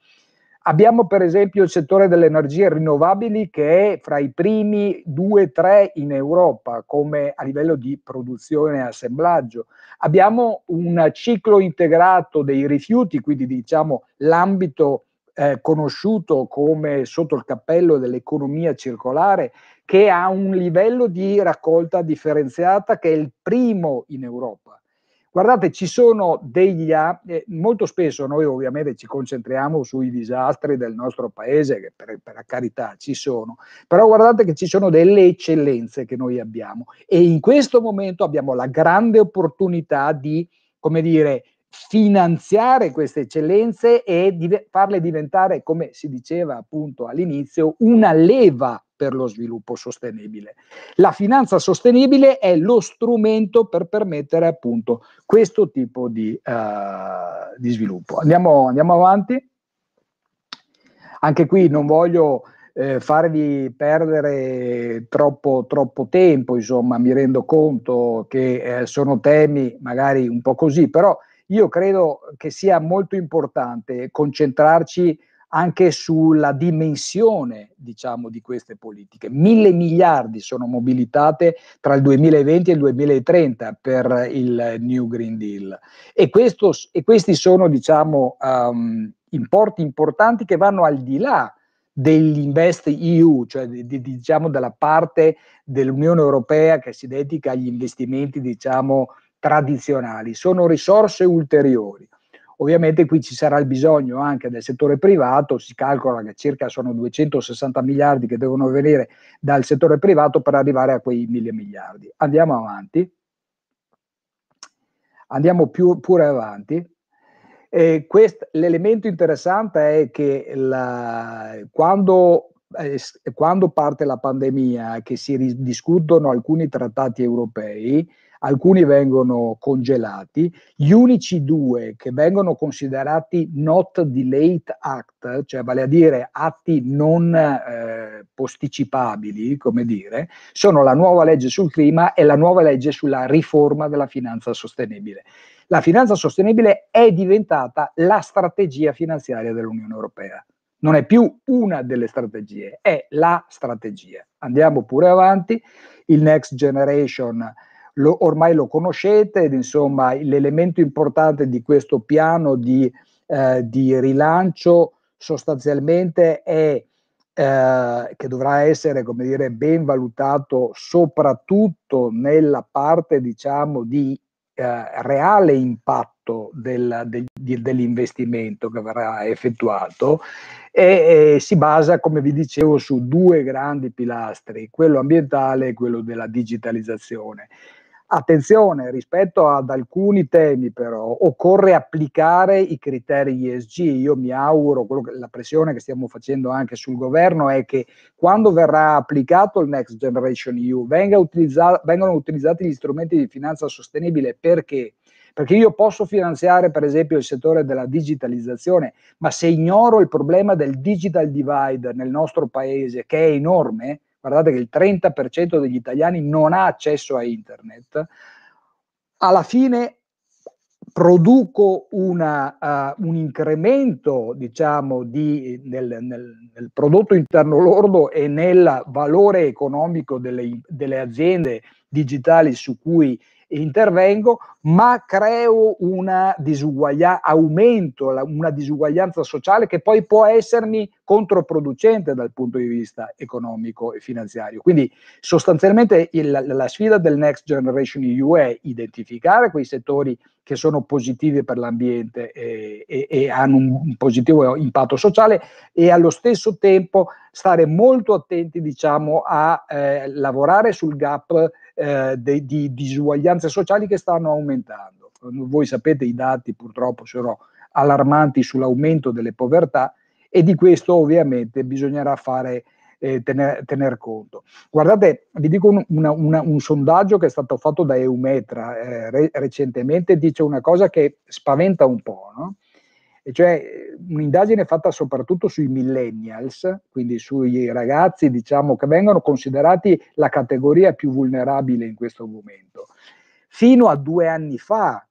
Speaker 3: Abbiamo per esempio il settore delle energie rinnovabili che è fra i primi 2-3 in Europa come a livello di produzione e assemblaggio. Abbiamo un ciclo integrato dei rifiuti, quindi diciamo l'ambito eh, conosciuto come sotto il cappello dell'economia circolare, che ha un livello di raccolta differenziata che è il primo in Europa. Guardate, ci sono degli... Eh, molto spesso noi ovviamente ci concentriamo sui disastri del nostro paese, che per, per la carità ci sono, però guardate che ci sono delle eccellenze che noi abbiamo e in questo momento abbiamo la grande opportunità di, come dire, finanziare queste eccellenze e di farle diventare, come si diceva appunto all'inizio, una leva per lo sviluppo sostenibile. La finanza sostenibile è lo strumento per permettere appunto questo tipo di, eh, di sviluppo. Andiamo, andiamo, avanti. Anche qui non voglio eh, farvi perdere troppo, troppo, tempo, insomma mi rendo conto che eh, sono temi magari un po' così, però io credo che sia molto importante concentrarci anche sulla dimensione diciamo, di queste politiche. Mille miliardi sono mobilitate tra il 2020 e il 2030 per il New Green Deal e, questo, e questi sono diciamo, um, importi importanti che vanno al di là dell'Invest EU, cioè di, di, diciamo, della parte dell'Unione Europea che si dedica agli investimenti diciamo, tradizionali, sono risorse ulteriori. Ovviamente qui ci sarà il bisogno anche del settore privato, si calcola che circa sono 260 miliardi che devono venire dal settore privato per arrivare a quei mille miliardi. Andiamo avanti, andiamo più, pure avanti. Quest, l'elemento interessante è che la, quando eh, quando parte la pandemia, che si discutono alcuni trattati europei, alcuni vengono congelati, gli unici due che vengono considerati not delayed act, cioè vale a dire atti non eh, posticipabili, come dire, sono la nuova legge sul clima e la nuova legge sulla riforma della finanza sostenibile. La finanza sostenibile è diventata la strategia finanziaria dell'Unione Europea non è più una delle strategie, è la strategia. Andiamo pure avanti, il Next Generation lo, ormai lo conoscete insomma l'elemento importante di questo piano di, eh, di rilancio sostanzialmente è eh, che dovrà essere come dire, ben valutato soprattutto nella parte diciamo, di eh, reale impatto del, del, dell'investimento che verrà effettuato e, e, si basa, come vi dicevo, su due grandi pilastri, quello ambientale e quello della digitalizzazione. Attenzione, rispetto ad alcuni temi però occorre applicare i criteri ISG. Io mi auguro, che, la pressione che stiamo facendo anche sul governo è che quando verrà applicato il Next Generation EU venga utilizza, vengano utilizzati gli strumenti di finanza sostenibile perché? perché io posso finanziare per esempio il settore della digitalizzazione, ma se ignoro il problema del digital divide nel nostro paese, che è enorme, guardate che il 30% degli italiani non ha accesso a internet, alla fine produco una, uh, un incremento diciamo, di, nel, nel, nel, prodotto interno lordo e nel valore economico delle, delle aziende digitali su cui intervengo, ma creo una disuguaglianza, aumento la, una disuguaglianza sociale che poi può essermi controproducente dal punto di vista economico e finanziario. Quindi sostanzialmente il, la, la sfida del Next Generation EU è identificare quei settori che sono positivi per l'ambiente e, e, e, hanno un positivo impatto sociale e allo stesso tempo stare molto attenti diciamo, a eh, lavorare sul gap eh, de, di disuguaglianze sociali che stanno aumentando. Voi sapete i dati purtroppo sono allarmanti sull'aumento delle povertà e di questo ovviamente bisognerà fare eh, tener, tener, conto. Guardate, vi dico un, una, una, un, sondaggio che è stato fatto da Eumetra eh, re, recentemente, dice una cosa che spaventa un po', no? e cioè un'indagine fatta soprattutto sui millennials, quindi sui ragazzi diciamo, che vengono considerati la categoria più vulnerabile in questo momento. Fino a due anni fa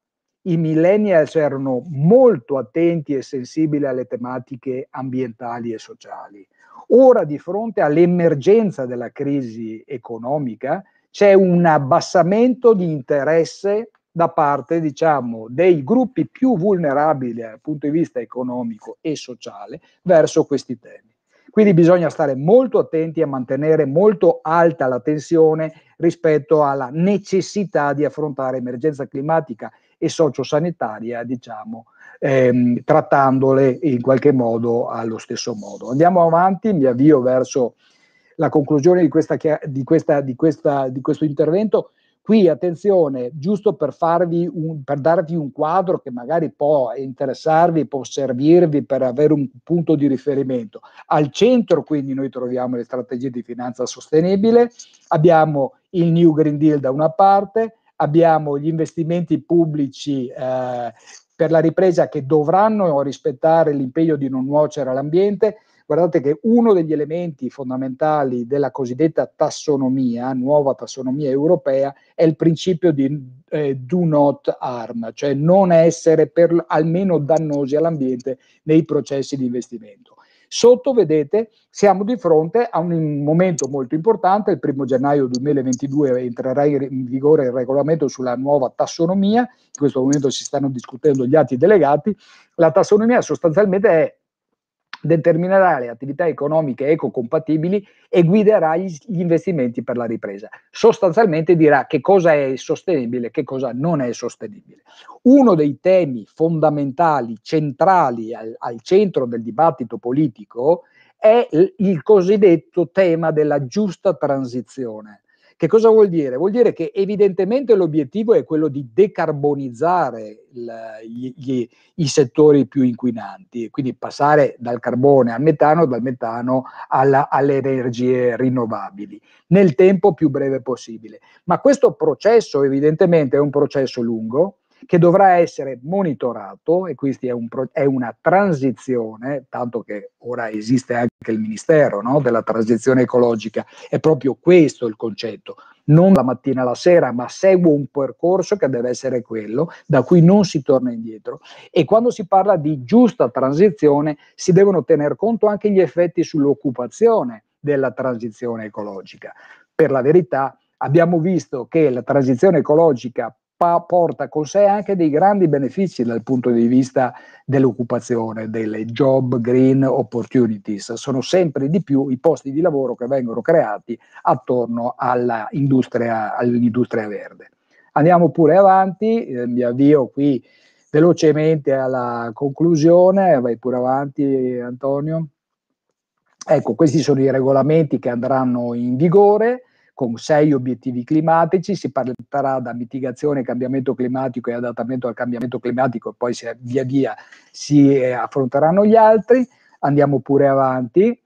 Speaker 3: i millennials erano molto attenti e sensibili alle tematiche ambientali e sociali. Ora, di fronte all'emergenza della crisi economica, c'è un abbassamento di interesse da parte diciamo, dei gruppi più vulnerabili dal punto di vista economico e sociale verso questi temi. Quindi bisogna stare molto attenti a mantenere molto alta la tensione rispetto alla necessità di affrontare emergenza climatica e sociosanitaria, diciamo, ehm, trattandole in qualche modo allo stesso modo. Andiamo avanti, mi avvio verso la conclusione di, questa, di, questa, di, questa, di questo intervento Qui attenzione, giusto per, un, per, darvi un quadro che magari può interessarvi, può servirvi per avere un punto di riferimento. Al centro quindi noi troviamo le strategie di finanza sostenibile, abbiamo il New Green Deal da una parte, abbiamo gli investimenti pubblici eh, per la ripresa che dovranno rispettare l'impegno di non nuocere all'ambiente Guardate che uno degli elementi fondamentali della cosiddetta tassonomia, nuova tassonomia europea, è il principio di eh, do not harm, cioè non essere per, almeno dannosi all'ambiente nei processi di investimento. Sotto, vedete, siamo di fronte a un momento molto importante, il primo gennaio 2022 entrerà in vigore il regolamento sulla nuova tassonomia, in questo momento si stanno discutendo gli atti delegati, la tassonomia sostanzialmente è determinerà le attività economiche ecocompatibili e guiderà gli, investimenti per la ripresa. Sostanzialmente dirà che cosa è sostenibile e che cosa non è sostenibile. Uno dei temi fondamentali, centrali al, al centro del dibattito politico è il cosiddetto tema della giusta transizione. Che cosa vuol dire? Vuol dire che evidentemente l'obiettivo è quello di decarbonizzare il, gli, gli, i settori più inquinanti, quindi passare dal carbone al metano, dal metano alla, alle energie rinnovabili, nel tempo più breve possibile. Ma questo processo evidentemente è un processo lungo, che dovrà essere monitorato e quindi è, un pro- è una transizione, tanto che ora esiste anche il Ministero no? della transizione ecologica, è proprio questo il concetto, non la mattina alla sera, ma seguo un percorso che deve essere quello, da cui non si torna indietro. E quando si parla di giusta transizione si devono tener conto anche gli effetti sull'occupazione della transizione ecologica. Per la verità abbiamo visto che la transizione ecologica pa- porta con sé anche dei grandi benefici dal punto di vista dell'occupazione, delle job green opportunities. Sono sempre di più i posti di lavoro che vengono creati attorno all'industria, all'industria verde. Andiamo pure avanti, eh, mi avvio qui velocemente alla conclusione, vai pure avanti Antonio. Ecco, questi sono i regolamenti che andranno in vigore con sei obiettivi climatici, si parlerà da mitigazione, cambiamento climatico e adattamento al cambiamento climatico e poi si, via via si eh, affronteranno gli altri. Andiamo pure avanti.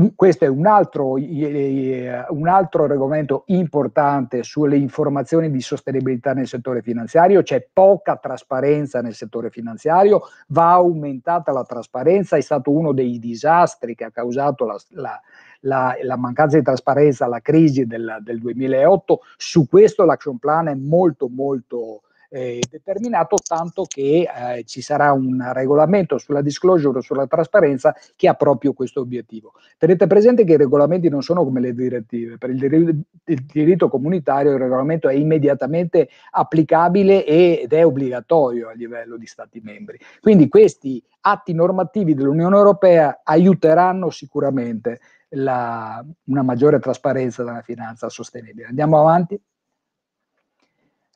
Speaker 3: Mm, questo è un altro, un altro argomento importante sulle informazioni di sostenibilità nel settore finanziario. C'è poca trasparenza nel settore finanziario, va aumentata la trasparenza, è stato uno dei disastri che ha causato la, la la, la mancanza di trasparenza, la crisi del, del 2008, su questo l'action plan è molto molto eh, determinato, tanto che eh, ci sarà un regolamento sulla disclosure, sulla trasparenza che ha proprio questo obiettivo. Tenete presente che i regolamenti non sono come le direttive, per il, dir- il diritto comunitario il regolamento è immediatamente applicabile e- ed è obbligatorio a livello di Stati membri. Quindi questi atti normativi dell'Unione Europea aiuteranno sicuramente la, una maggiore trasparenza della finanza sostenibile. Andiamo avanti.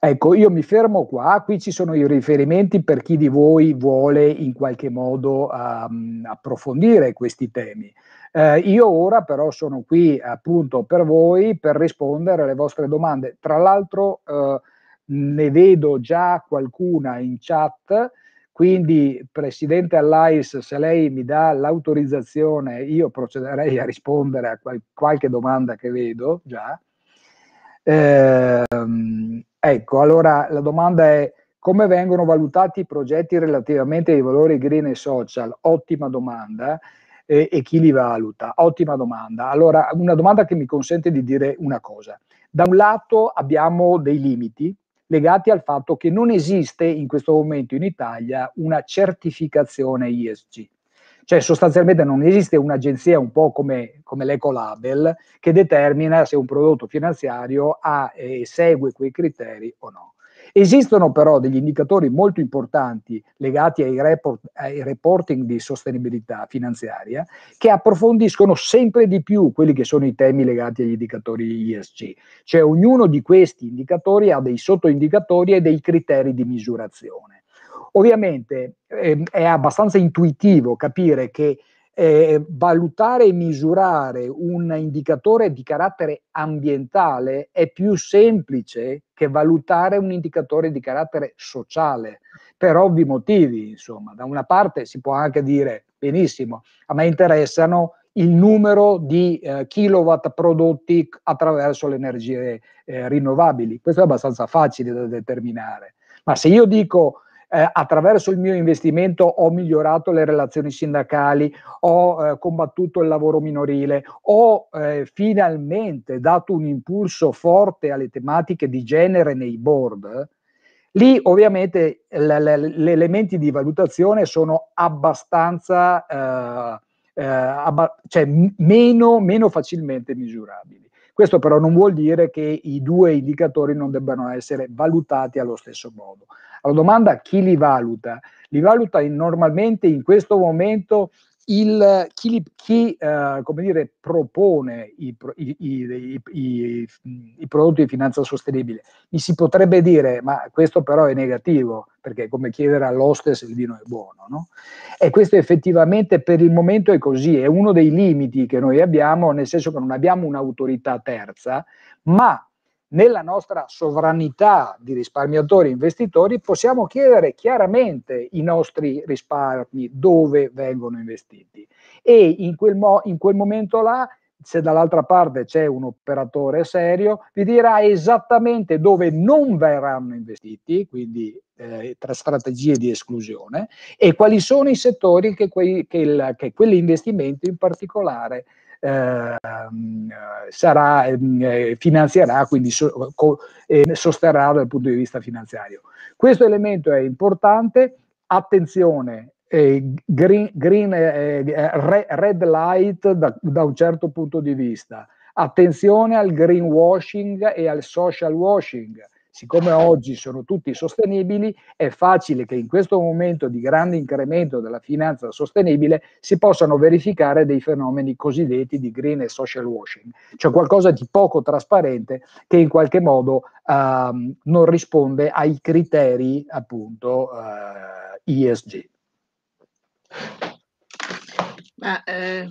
Speaker 3: Ecco, io mi fermo qua, ah, qui ci sono i riferimenti per chi di voi vuole in qualche modo um, approfondire questi temi. Eh, io ora però sono qui appunto per voi per rispondere alle vostre domande. Tra l'altro eh, ne vedo già qualcuna in chat quindi, Presidente Allais, se lei mi dà l'autorizzazione, io procederei a rispondere a qual- qualche domanda che vedo già. Eh, ecco, allora la domanda è come vengono valutati i progetti relativamente ai valori green e social? Ottima domanda. E, e chi li valuta? Ottima domanda. Allora, una domanda che mi consente di dire una cosa. Da un lato abbiamo dei limiti, legati al fatto che non esiste in questo momento in Italia una certificazione ISG. Cioè sostanzialmente non esiste un'agenzia un po' come, come l'Ecolabel che determina se un prodotto finanziario ha e eh, segue quei criteri o no. Esistono però degli indicatori molto importanti legati ai, report, ai reporting di sostenibilità finanziaria che approfondiscono sempre di più quelli che sono i temi legati agli indicatori ISG. Cioè ognuno di questi indicatori ha dei sottoindicatori e dei criteri di misurazione. Ovviamente ehm, è abbastanza intuitivo capire che eh, valutare e misurare un indicatore di carattere ambientale è più semplice che valutare un indicatore di carattere sociale, per ovvi motivi, insomma. Da una parte si può anche dire, benissimo, a me interessano il numero di eh, kilowatt prodotti attraverso le energie eh, rinnovabili. Questo è abbastanza facile da determinare. Ma se io dico eh, attraverso il mio investimento ho migliorato le relazioni sindacali, ho eh, combattuto il lavoro minorile, ho eh, finalmente dato un impulso forte alle tematiche di genere nei board, lì ovviamente gli elementi di valutazione sono abbastanza, eh, eh, abba- cioè m- meno, meno facilmente misurabili. Questo però non vuol dire che i due indicatori non debbano essere valutati allo stesso modo. Alla domanda chi li valuta? Li valuta in, normalmente in questo momento il, chi, li, chi eh, dire, propone i, i, i, i, prodotti di finanza sostenibile. Mi si potrebbe dire, ma questo però è negativo, perché è come chiedere all'oste se il vino è buono. No? E questo effettivamente per il momento è così, è uno dei limiti che noi abbiamo, nel senso che non abbiamo un'autorità terza, ma nella nostra sovranità di risparmiatori e investitori possiamo chiedere chiaramente i nostri risparmi dove vengono investiti e in quel, mo- in quel momento là se dall'altra parte c'è un operatore serio, vi dirà esattamente dove non verranno investiti, quindi eh, tra strategie di esclusione, e quali sono i settori che, quei, che, il, che quell'investimento in particolare eh, sarà, ehm, eh, finanzierà, quindi so, co, eh, sosterrà dal punto di vista finanziario. Questo elemento è importante, attenzione, eh, green, green eh, red light da, da un certo punto di vista, attenzione al greenwashing e al social washing siccome oggi sono tutti sostenibili, è facile che in questo momento di grande incremento della finanza sostenibile si possano verificare dei fenomeni cosiddetti di green e social washing, cioè qualcosa di poco trasparente che in qualche modo ehm, non risponde ai criteri appunto eh, ESG.
Speaker 1: Ma, eh,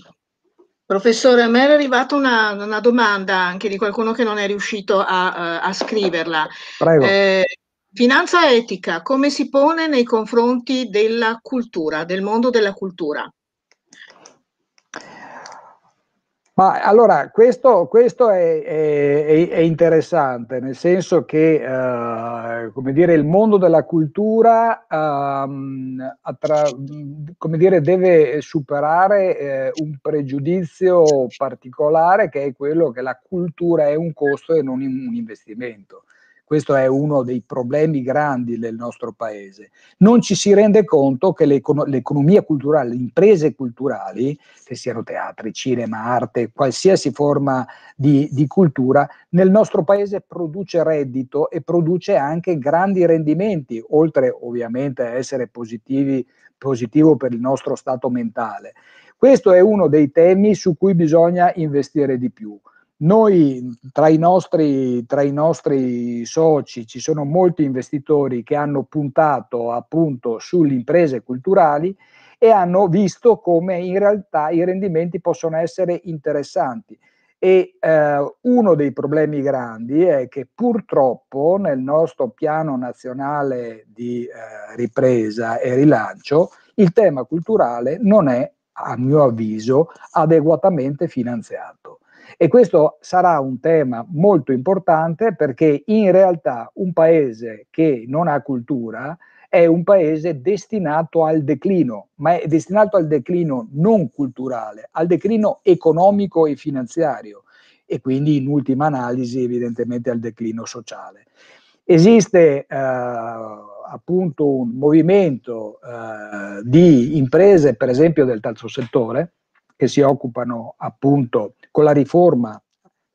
Speaker 1: Professore, a me era arrivata una, una domanda anche di qualcuno che non è riuscito a, eh, a scriverla. Prego. Eh, finanza etica, come si pone nei confronti della cultura, del mondo della cultura?
Speaker 3: Ma allora, questo, questo è, è, è, interessante, nel senso che eh, come dire, il mondo della cultura eh, attra- come dire, deve superare eh, un pregiudizio particolare che è quello che la cultura è un costo e non un investimento. Questo è uno dei problemi grandi del nostro paese. Non ci si rende conto che l'economia culturale, le imprese culturali, che siano teatri, cinema, arte, qualsiasi forma di, di cultura, nel nostro paese produce reddito e produce anche grandi rendimenti, oltre ovviamente a essere positivi, positivo per il nostro stato mentale. Questo è uno dei temi su cui bisogna investire di più. Noi tra i, nostri, tra i, nostri, soci ci sono molti investitori che hanno puntato appunto sulle imprese culturali e hanno visto come in realtà i rendimenti possono essere interessanti. E eh, uno dei problemi grandi è che purtroppo nel nostro piano nazionale di eh, ripresa e rilancio il tema culturale non è, a mio avviso, adeguatamente finanziato. E questo sarà un tema molto importante perché in realtà un paese che non ha cultura è un paese destinato al declino, ma è destinato al declino non culturale, al declino economico e finanziario e quindi in ultima analisi evidentemente al declino sociale. Esiste eh, appunto un movimento eh, di imprese, per esempio del terzo settore, che si occupano appunto con la riforma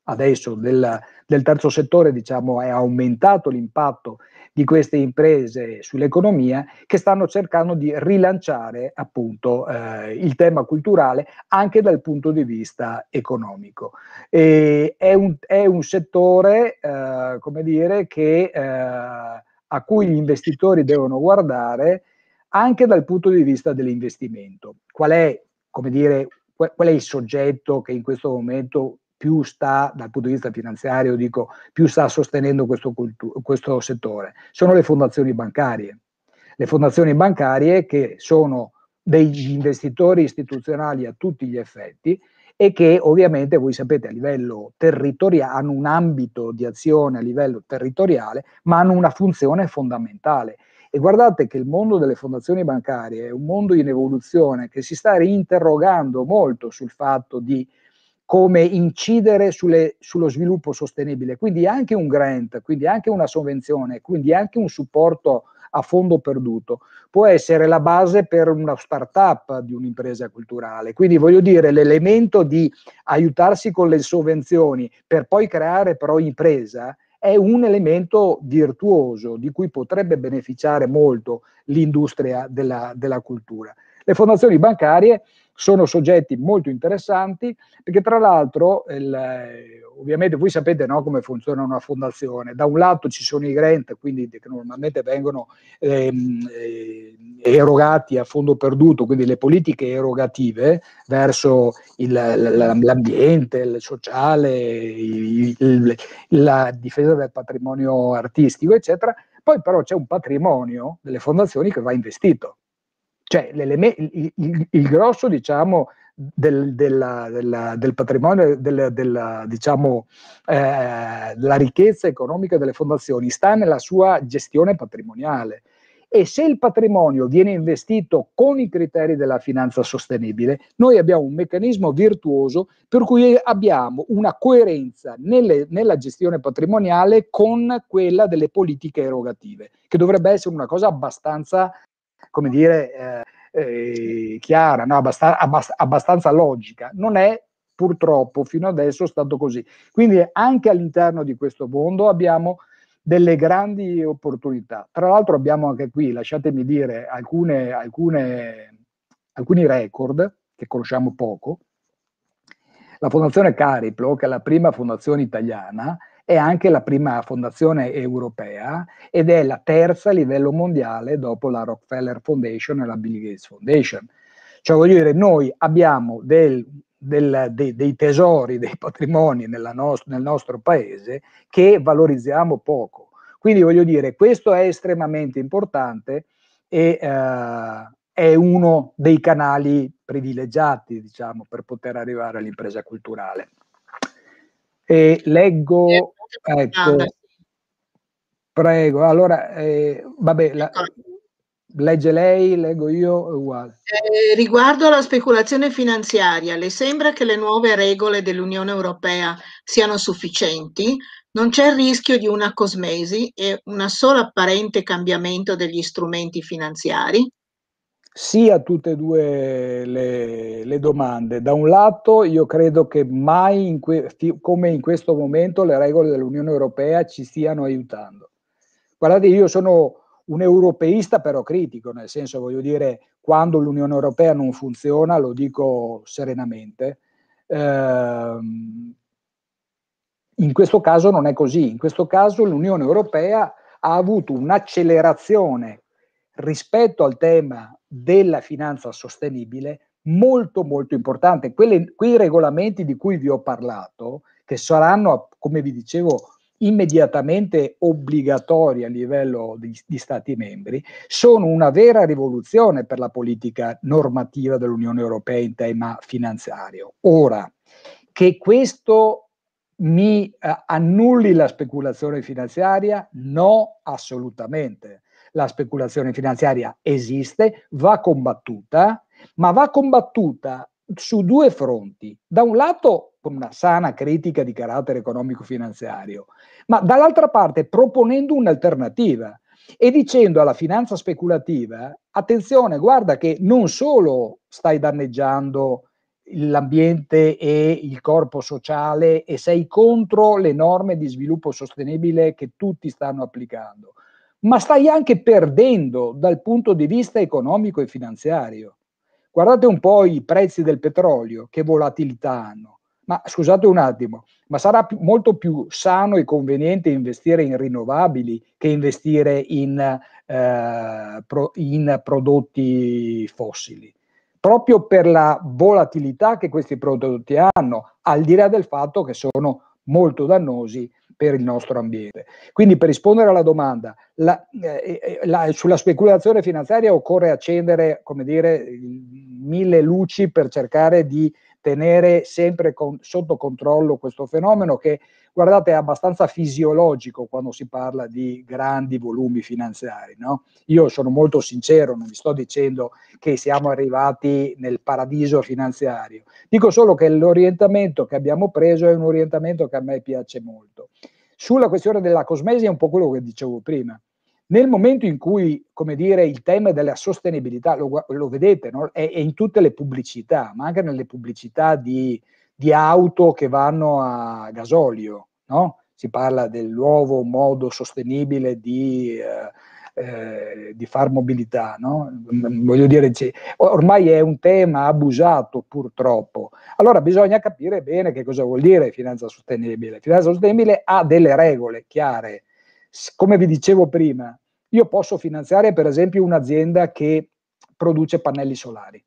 Speaker 3: adesso del, del terzo settore diciamo, è aumentato l'impatto di queste imprese sull'economia che stanno cercando di rilanciare appunto eh, il tema culturale anche dal punto di vista economico. È un, è, un, settore, eh, come dire, che, eh, a cui gli investitori devono guardare anche dal punto di vista dell'investimento. Qual è, come dire, qual, è il soggetto che in questo momento più sta, dal punto di vista finanziario, dico, più sta sostenendo questo, cultu- questo settore? Sono le fondazioni bancarie. Le fondazioni bancarie che sono degli investitori istituzionali a tutti gli effetti e che ovviamente voi sapete a livello territoriale hanno un ambito di azione a livello territoriale, ma hanno una funzione fondamentale e guardate che il mondo delle fondazioni bancarie è un mondo in evoluzione che si sta reinterrogando molto sul fatto di come incidere sulle, sullo sviluppo sostenibile. Quindi anche un grant, quindi anche una sovvenzione, quindi anche un supporto a fondo perduto può essere la base per una start-up di un'impresa culturale. Quindi voglio dire, l'elemento di aiutarsi con le sovvenzioni per poi creare però impresa è un elemento virtuoso di cui potrebbe beneficiare molto l'industria della, della cultura. Le fondazioni bancarie sono soggetti molto interessanti perché tra l'altro il, eh, ovviamente voi sapete no, come funziona una fondazione, da un lato ci sono i grant quindi che normalmente vengono ehm, eh, erogati a fondo perduto, quindi le politiche erogative verso il, l'ambiente, il sociale, il, la difesa del patrimonio artistico eccetera, poi però c'è un patrimonio delle fondazioni che va investito cioè, il, il, il, grosso, diciamo, del, della, della, del patrimonio, della, della diciamo, eh, la ricchezza economica delle fondazioni sta nella sua gestione patrimoniale. E se il patrimonio viene investito con i criteri della finanza sostenibile, noi abbiamo un meccanismo virtuoso per cui abbiamo una coerenza nelle, nella gestione patrimoniale con quella delle politiche erogative, che dovrebbe essere una cosa abbastanza come dire, eh, eh chiara, no? Abbast- abbast- abbastanza logica. Non è purtroppo fino adesso stato così. Quindi anche all'interno di questo mondo abbiamo delle grandi opportunità. Tra l'altro abbiamo anche qui, lasciatemi dire, alcune, alcune, alcuni record che conosciamo poco. La Fondazione Cariplo, che è la prima fondazione italiana, è anche la prima fondazione europea ed è la terza a livello mondiale dopo la Rockefeller Foundation e la Bill Gates Foundation. Cioè voglio dire, noi abbiamo del, del, de, dei tesori, dei patrimoni nost- nel nostro paese che valorizziamo poco. Quindi voglio dire, questo è estremamente importante e eh, è uno dei canali privilegiati, diciamo, per poter arrivare all'impresa culturale. E leggo ecco. Prego, allora, eh, vabbè, la, ecco. legge lei, leggo io, è uguale.
Speaker 1: Eh, riguardo alla speculazione finanziaria, le sembra che le nuove regole dell'Unione Europea siano sufficienti? Non c'è il rischio di una cosmesi e un solo apparente cambiamento degli strumenti finanziari?
Speaker 3: sì a tutte e due le, le, domande. Da un lato io credo che mai in que- come in questo momento le regole dell'Unione Europea ci stiano aiutando. Guardate, io sono un europeista però critico, nel senso voglio dire quando l'Unione Europea non funziona, lo dico serenamente, ehm, in questo caso non è così, in questo caso l'Unione Europea ha avuto un'accelerazione rispetto al tema della finanza sostenibile molto molto importante. Quelle, quei regolamenti di cui vi ho parlato, che saranno, come vi dicevo, immediatamente obbligatori a livello di, di, Stati membri, sono una vera rivoluzione per la politica normativa dell'Unione Europea in tema finanziario. Ora, che questo mi eh, annulli la speculazione finanziaria? No, assolutamente la speculazione finanziaria esiste, va combattuta, ma va combattuta su due fronti. Da un lato con una sana critica di carattere economico-finanziario, ma dall'altra parte proponendo un'alternativa e dicendo alla finanza speculativa, attenzione, guarda che non solo stai danneggiando l'ambiente e il corpo sociale e sei contro le norme di sviluppo sostenibile che tutti stanno applicando, ma stai anche perdendo dal punto di vista economico e finanziario. Guardate un po' i prezzi del petrolio, che volatilità hanno. Ma scusate un attimo, ma sarà più, molto più sano e conveniente investire in rinnovabili che investire in, eh, pro, in prodotti fossili, proprio per la volatilità che questi prodotti hanno, al di là del fatto che sono molto dannosi per il nostro ambiente. Quindi per rispondere alla domanda, la, eh, eh, eh la, sulla speculazione finanziaria occorre accendere, come dire, mille luci per cercare di tenere sempre con, sotto controllo questo fenomeno che, guardate, è abbastanza fisiologico quando si parla di grandi volumi finanziari. No? Io sono molto sincero, non vi sto dicendo che siamo arrivati nel paradiso finanziario, dico solo che l'orientamento che abbiamo preso è un orientamento che a me piace molto. Sulla questione della cosmesi è un po' quello che dicevo prima. Nel momento in cui, come dire, il tema della sostenibilità, lo, lo vedete, no? è, è, in tutte le pubblicità, ma anche nelle pubblicità di, di auto che vanno a gasolio, no? si parla del nuovo modo sostenibile di, eh, eh, di far mobilità. No? Mm, mm, voglio dire, ormai è un tema abusato purtroppo. Allora bisogna capire bene che cosa vuol dire finanza sostenibile. Finanza sostenibile ha delle regole chiare come vi dicevo prima, io posso finanziare per esempio un'azienda che produce pannelli solari,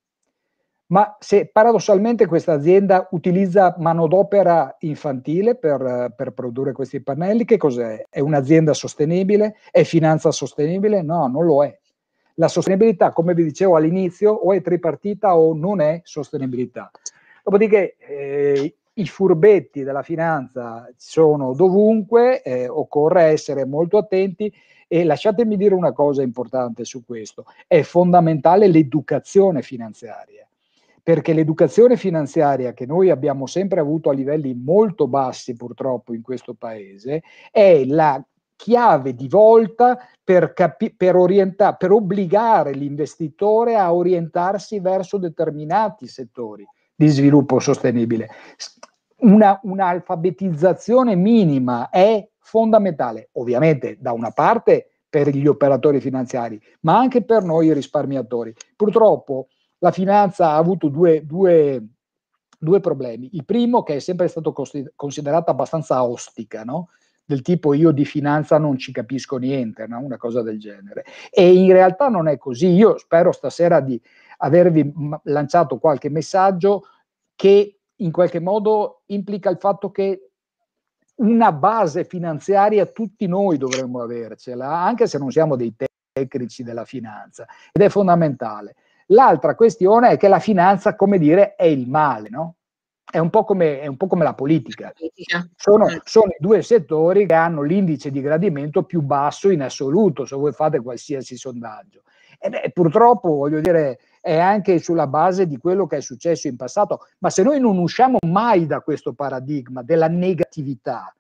Speaker 3: ma se paradossalmente questa azienda utilizza manodopera infantile per, per, produrre questi pannelli, che cos'è? È un'azienda sostenibile? È finanza sostenibile? No, non lo è. La sostenibilità, come vi dicevo all'inizio, o è tripartita o non è sostenibilità. Dopodiché eh, i furbetti della finanza sono dovunque, eh, occorre essere molto attenti e lasciatemi dire una cosa importante su questo, è fondamentale l'educazione finanziaria, perché l'educazione finanziaria che noi abbiamo sempre avuto a livelli molto bassi purtroppo in questo paese è la chiave di volta per, capi- per, orienta- per obbligare l'investitore a orientarsi verso determinati settori di sviluppo sostenibile una, un'alfabetizzazione minima è fondamentale, ovviamente da una parte per gli operatori finanziari, ma anche per noi risparmiatori. Purtroppo la finanza ha avuto due, due, due problemi. Il primo che è sempre stato considerato abbastanza ostica, no? del tipo io di finanza non ci capisco niente, no? una cosa del genere. E in realtà non è così. Io spero stasera di avervi lanciato qualche messaggio che in qualche modo implica il fatto che una base finanziaria tutti noi dovremmo avercela, anche se non siamo dei tecnici della finanza, ed è fondamentale. L'altra questione è che la finanza, come dire, è il male, no? È un po' come, un po come la politica. Sono, eh. sono, due settori che hanno l'indice di gradimento più basso in assoluto, se voi fate qualsiasi sondaggio. E beh, purtroppo, voglio dire, è anche sulla base di quello che è successo in passato, ma se noi non usciamo mai da questo paradigma della negatività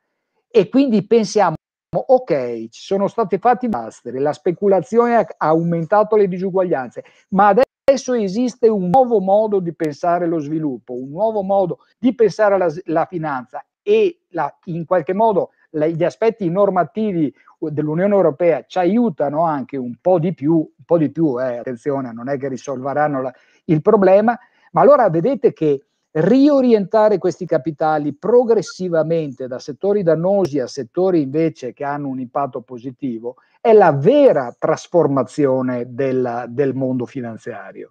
Speaker 3: e quindi pensiamo ok, ci sono stati fatti master, la speculazione ha aumentato le disuguaglianze, ma adesso esiste un nuovo modo di pensare lo sviluppo, un nuovo modo di pensare la, la finanza e la, in qualche modo gli aspetti normativi dell'Unione Europea ci aiutano anche un po' di più, un po' di più, eh, attenzione, non è che risolveranno la, il problema, ma allora vedete che riorientare questi capitali progressivamente da settori dannosi a settori invece che hanno un impatto positivo è la vera trasformazione della, del mondo finanziario,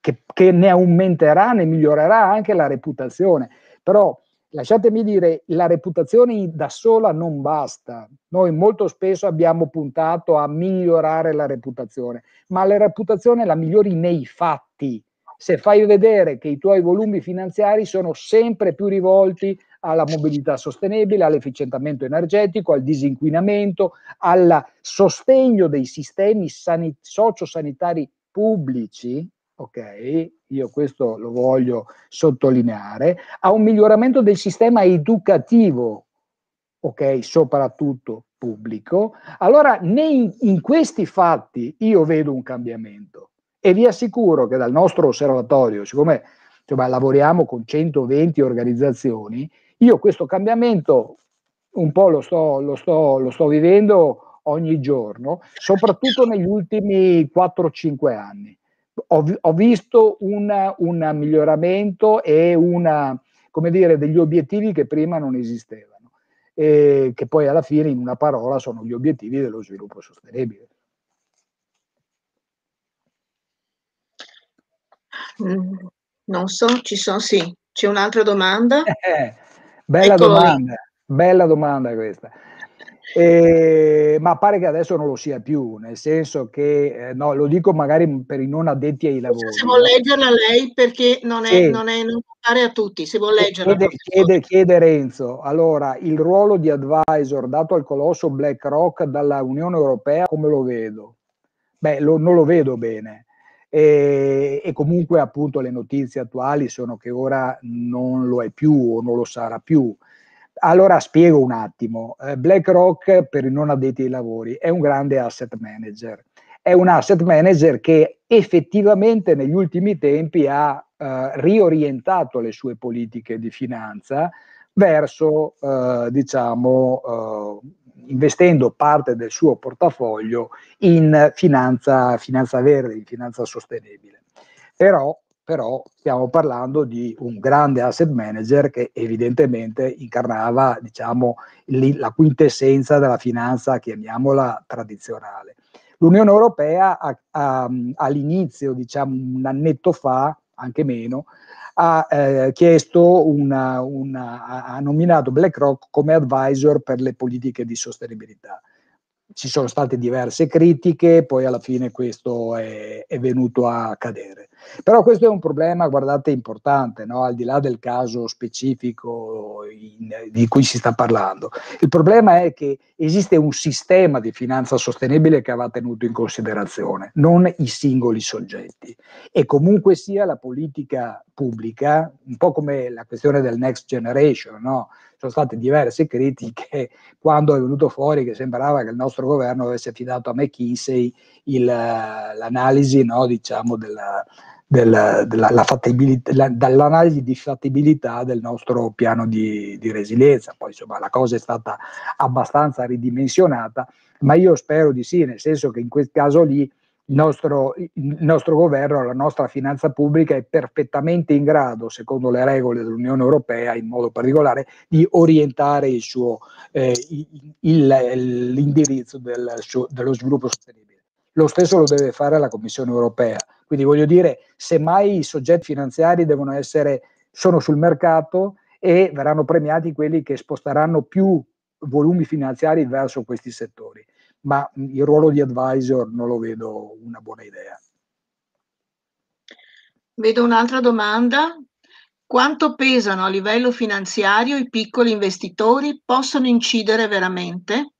Speaker 3: che, che ne aumenterà, ne migliorerà anche la reputazione. Però lasciatemi dire, la reputazione da sola non basta. Noi molto spesso abbiamo puntato a migliorare la reputazione, ma la reputazione la migliori nei fatti. Se fai vedere che i tuoi volumi finanziari sono sempre più rivolti alla mobilità sostenibile, all'efficientamento energetico, al disinquinamento, al sostegno dei sistemi sani- sociosanitari pubblici, ok? Io questo lo voglio sottolineare, a un miglioramento del sistema educativo, ok? Soprattutto pubblico. Allora, in, in questi fatti io vedo un cambiamento e vi assicuro che dal nostro osservatorio, siccome cioè, lavoriamo con 120 organizzazioni, io questo cambiamento un po' lo sto, lo sto, lo sto vivendo ogni giorno, soprattutto negli ultimi 4-5 anni ho, ho visto una, un miglioramento e una, come dire, degli obiettivi che prima non esistevano e che poi alla fine in una parola sono gli obiettivi dello sviluppo sostenibile.
Speaker 1: Mm, non so, ci sono, sì, c'è un'altra domanda? Eh,
Speaker 3: bella Eccolo domanda, lì. bella domanda questa. E, ehm, ma pare che adesso non lo sia più, nel senso che, eh, no, lo dico magari per i non addetti ai lavori. Se vuol leggerla lei
Speaker 1: perché non è, sì. non è inutile a tutti, se vuol eh, leggerla. Chiede,
Speaker 3: chiede, chiede, Renzo, allora il ruolo di advisor dato al colosso BlackRock dalla Unione Europea, come lo vedo? Beh, lo, non lo vedo bene. E, ehm, e, comunque appunto le notizie attuali sono che ora non lo è più o non lo sarà più. Allora spiego un attimo. Eh, BlackRock, per i non addetti ai lavori, è un grande asset manager. È un asset manager che effettivamente negli ultimi tempi ha eh, riorientato le sue politiche di finanza verso, eh, diciamo, eh, investendo parte del suo portafoglio in finanza, finanza verde, in finanza sostenibile. Però però stiamo parlando di un grande asset manager che evidentemente incarnava diciamo, la quintessenza della finanza, chiamiamola tradizionale. L'Unione Europea ha, ha, all'inizio, diciamo un annetto fa, anche meno, ha eh, chiesto una, una, ha nominato BlackRock come advisor per le politiche di sostenibilità ci sono state diverse critiche, poi alla fine questo è, è, venuto a cadere. Però questo è un problema, guardate, importante, no? al di là del caso specifico in, di cui si sta parlando. Il problema è che esiste un sistema di finanza sostenibile che va tenuto in considerazione, non i singoli soggetti. E comunque sia la politica pubblica, un po' come la questione del next generation, no? sono state diverse critiche quando è venuto fuori che sembrava che il nostro governo avesse affidato a McKinsey il, eh, l'analisi no, diciamo della, della, della la, dall'analisi di fattibilità del nostro piano di, di, resilienza. Poi insomma la cosa è stata abbastanza ridimensionata, ma io spero di sì, nel senso che in quel caso lì il nostro, il nostro governo, la nostra finanza pubblica è perfettamente in grado, secondo le regole dell'Unione Europea in modo particolare, di orientare il suo, eh, il, l'indirizzo del, dello sviluppo sostenibile. Lo stesso lo deve fare la Commissione Europea. Quindi voglio dire, semmai i soggetti finanziari devono essere, sono sul mercato e verranno premiati quelli che sposteranno più volumi finanziari verso questi settori ma il ruolo di advisor non lo vedo una buona idea.
Speaker 1: Vedo un'altra domanda. Quanto pesano a livello finanziario i piccoli investitori? Possono incidere veramente?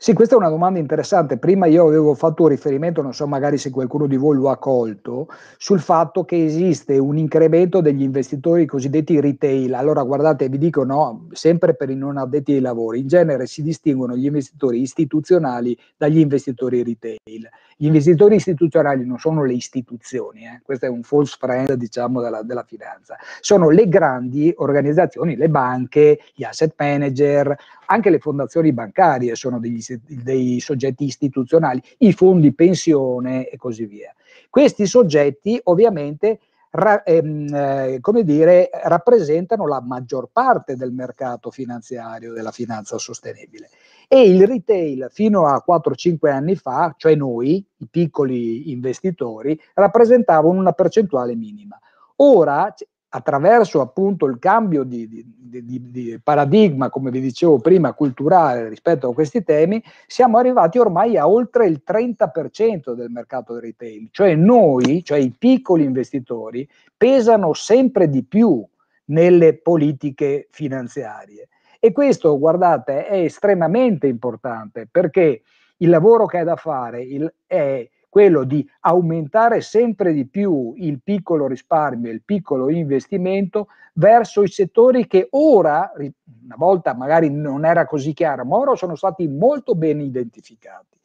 Speaker 3: Sì, questa è una domanda interessante. Prima io avevo fatto un riferimento, non so magari se qualcuno di voi lo ha colto, sul fatto che esiste un incremento degli investitori cosiddetti retail. Allora guardate, vi dico no, sempre per i non addetti ai lavori, in genere si distinguono gli investitori istituzionali dagli investitori retail. Gli investitori istituzionali non sono le istituzioni, eh, questo è un false friend diciamo, della, della finanza, sono le grandi organizzazioni, le banche, gli asset manager, anche le fondazioni bancarie sono degli, dei soggetti istituzionali, i fondi pensione e così via. Questi soggetti ovviamente Ra, ehm, eh, come dire, rappresentano la maggior parte del mercato finanziario della finanza sostenibile e il retail fino a 4-5 anni fa, cioè noi, i piccoli investitori, rappresentavano una percentuale minima. Ora, attraverso appunto il cambio di, di, di, di, paradigma, come vi dicevo prima, culturale rispetto a questi temi, siamo arrivati ormai a oltre il 30% del mercato del retail, cioè noi, cioè i piccoli investitori, pesano sempre di più nelle politiche finanziarie. E questo, guardate, è estremamente importante perché il lavoro che è da fare il, è quello di aumentare sempre di più il piccolo risparmio, il piccolo investimento verso i settori che ora, una volta magari non era così chiaro, ma ora sono stati molto ben identificati.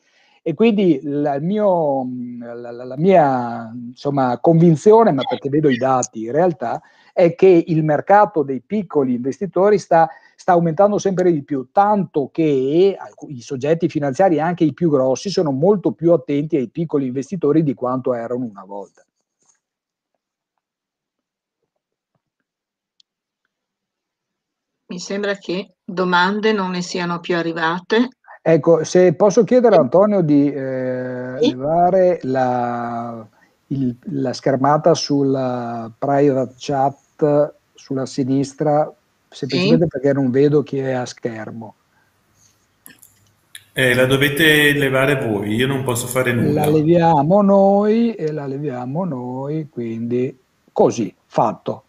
Speaker 3: E quindi la, mio, la, la mia insomma, convinzione, ma perché vedo i dati in realtà, è che il mercato dei piccoli investitori sta sta aumentando sempre di più, tanto che i soggetti finanziari, anche i più grossi, sono molto più attenti ai piccoli investitori di quanto erano una volta.
Speaker 1: Mi sembra che domande non ne siano più arrivate.
Speaker 3: Ecco, se posso chiedere a Antonio di eh, sì? levare la, il, la schermata sulla private chat sulla sinistra semplicemente sì. perché non vedo chi è a schermo.
Speaker 2: Eh, la dovete levare voi, io non posso fare nulla. La
Speaker 3: leviamo noi e la leviamo noi, quindi così, fatto.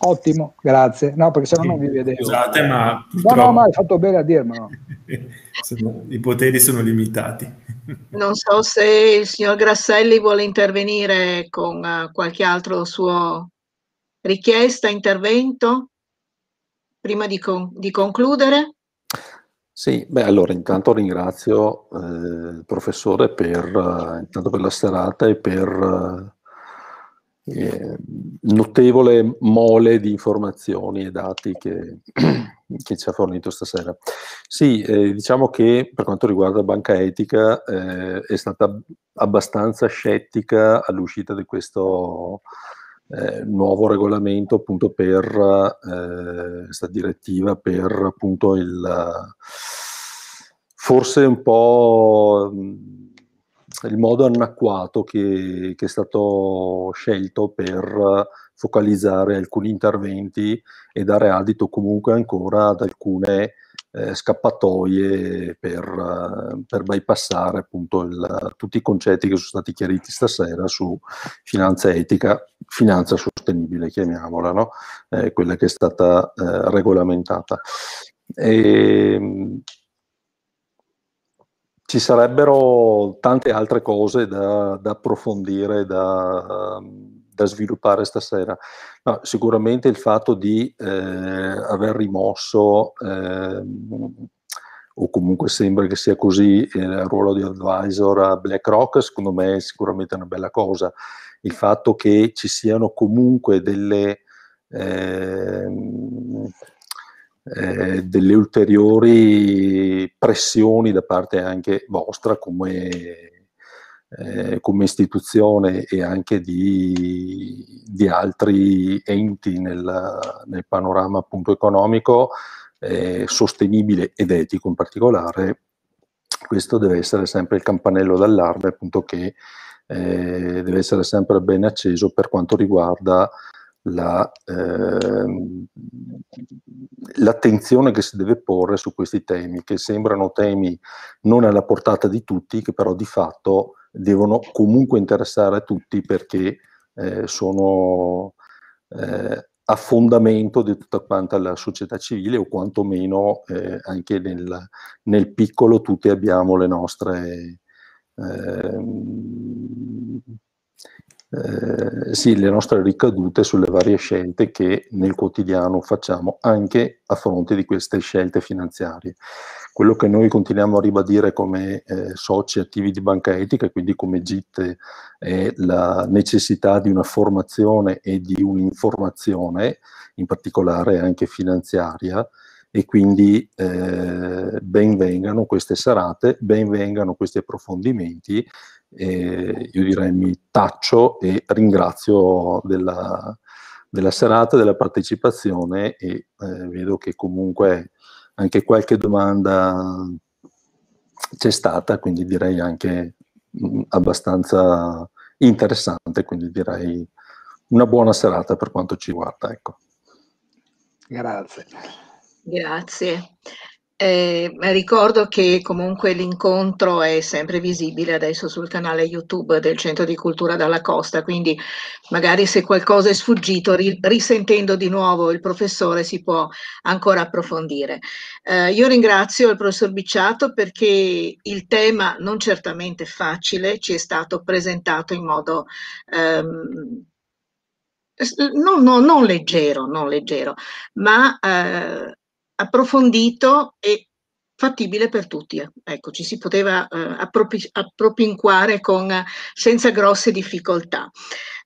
Speaker 3: Ottimo, grazie. No, perché sennò sì, non vi vedevo. Scusate, ma... Purtroppo... No, no, ma hai fatto bene a dirmelo. sono, I poteri sono limitati.
Speaker 1: non so se il signor Grasselli vuole intervenire con uh, qualche altro suo richiesta, intervento prima di, con- di concludere?
Speaker 2: Sì, beh, allora intanto ringrazio eh, il professore per, eh, per, la serata e per eh, eh notevole mole di informazioni e dati che, che ci ha fornito stasera. Sì, eh, diciamo che per quanto riguarda Banca Etica eh, è stata abbastanza scettica all'uscita di questo eh, nuovo regolamento appunto per eh, questa direttiva per appunto il forse un po' il modo anacquato che, che, è stato scelto per focalizzare alcuni interventi e dare adito comunque ancora ad alcune eh, scappatoie per, eh, per bypassare appunto il, tutti i concetti che sono stati chiariti stasera su finanza etica, finanza sostenibile, chiamiamola, no? eh, quella che è stata eh, regolamentata. E, ehm, ci sarebbero tante altre cose da, da approfondire, da, da sviluppare stasera? No, sicuramente il fatto di eh, aver rimosso, eh, o comunque sembra che sia così, eh, il ruolo di advisor a BlackRock, secondo me è sicuramente una bella cosa. Il fatto che ci siano comunque delle... Eh, eh, delle ulteriori pressioni da parte anche vostra come eh, come istituzione e anche di, di altri enti nel, nel panorama appunto economico eh, sostenibile ed etico in particolare, questo deve essere sempre il campanello d'allarme appunto che eh, deve essere sempre ben acceso per quanto riguarda la, eh, l'attenzione che si deve porre su questi temi, che sembrano temi non alla portata di tutti, che però di fatto devono comunque interessare a tutti perché eh, sono eh, a fondamento di tutta quanta la società civile o quantomeno eh, anche nel, nel, piccolo tutti abbiamo le nostre ehm, eh, sì, le nostre ricadute sulle varie scelte che nel quotidiano facciamo anche a fronte di queste scelte finanziarie. Quello che noi continuiamo a ribadire come eh, soci attivi di banca etica, quindi come GIT, è la necessità di una formazione e di un'informazione, in particolare anche finanziaria, e quindi eh, benvengano queste serate, benvengano questi approfondimenti e io direi mi taccio e ringrazio della, della serata, della partecipazione e eh, vedo che comunque anche qualche domanda c'è stata, quindi direi anche mh, mm, abbastanza interessante, quindi direi una buona serata per quanto ci guarda. Ecco.
Speaker 3: Grazie.
Speaker 1: Grazie. Eh, ricordo che comunque l'incontro è sempre visibile adesso sul canale YouTube del Centro di Cultura Dalla Costa, quindi magari se qualcosa è sfuggito, ri- risentendo di nuovo il professore si può ancora approfondire. Eh, io ringrazio il professor Bicciato perché il tema non certamente facile ci è stato presentato in modo... Ehm, non, non, non, leggero, non leggero, ma eh, approfondito e fattibile per tutti. Ecco, ci si poteva eh, appropi- appropinquare con, senza grosse difficoltà.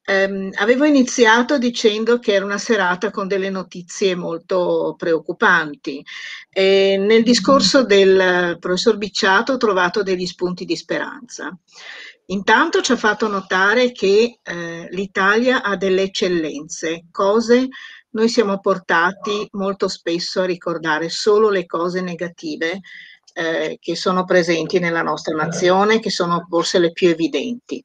Speaker 1: Um, avevo iniziato dicendo che era una serata con delle notizie molto preoccupanti. E nel discorso del professor Bicciato ho trovato degli spunti di speranza. Intanto ci ha fatto notare che eh, l'Italia ha delle eccellenze, cose noi siamo portati molto spesso a ricordare solo le cose negative eh, che sono presenti nella nostra nazione, che sono forse le più evidenti.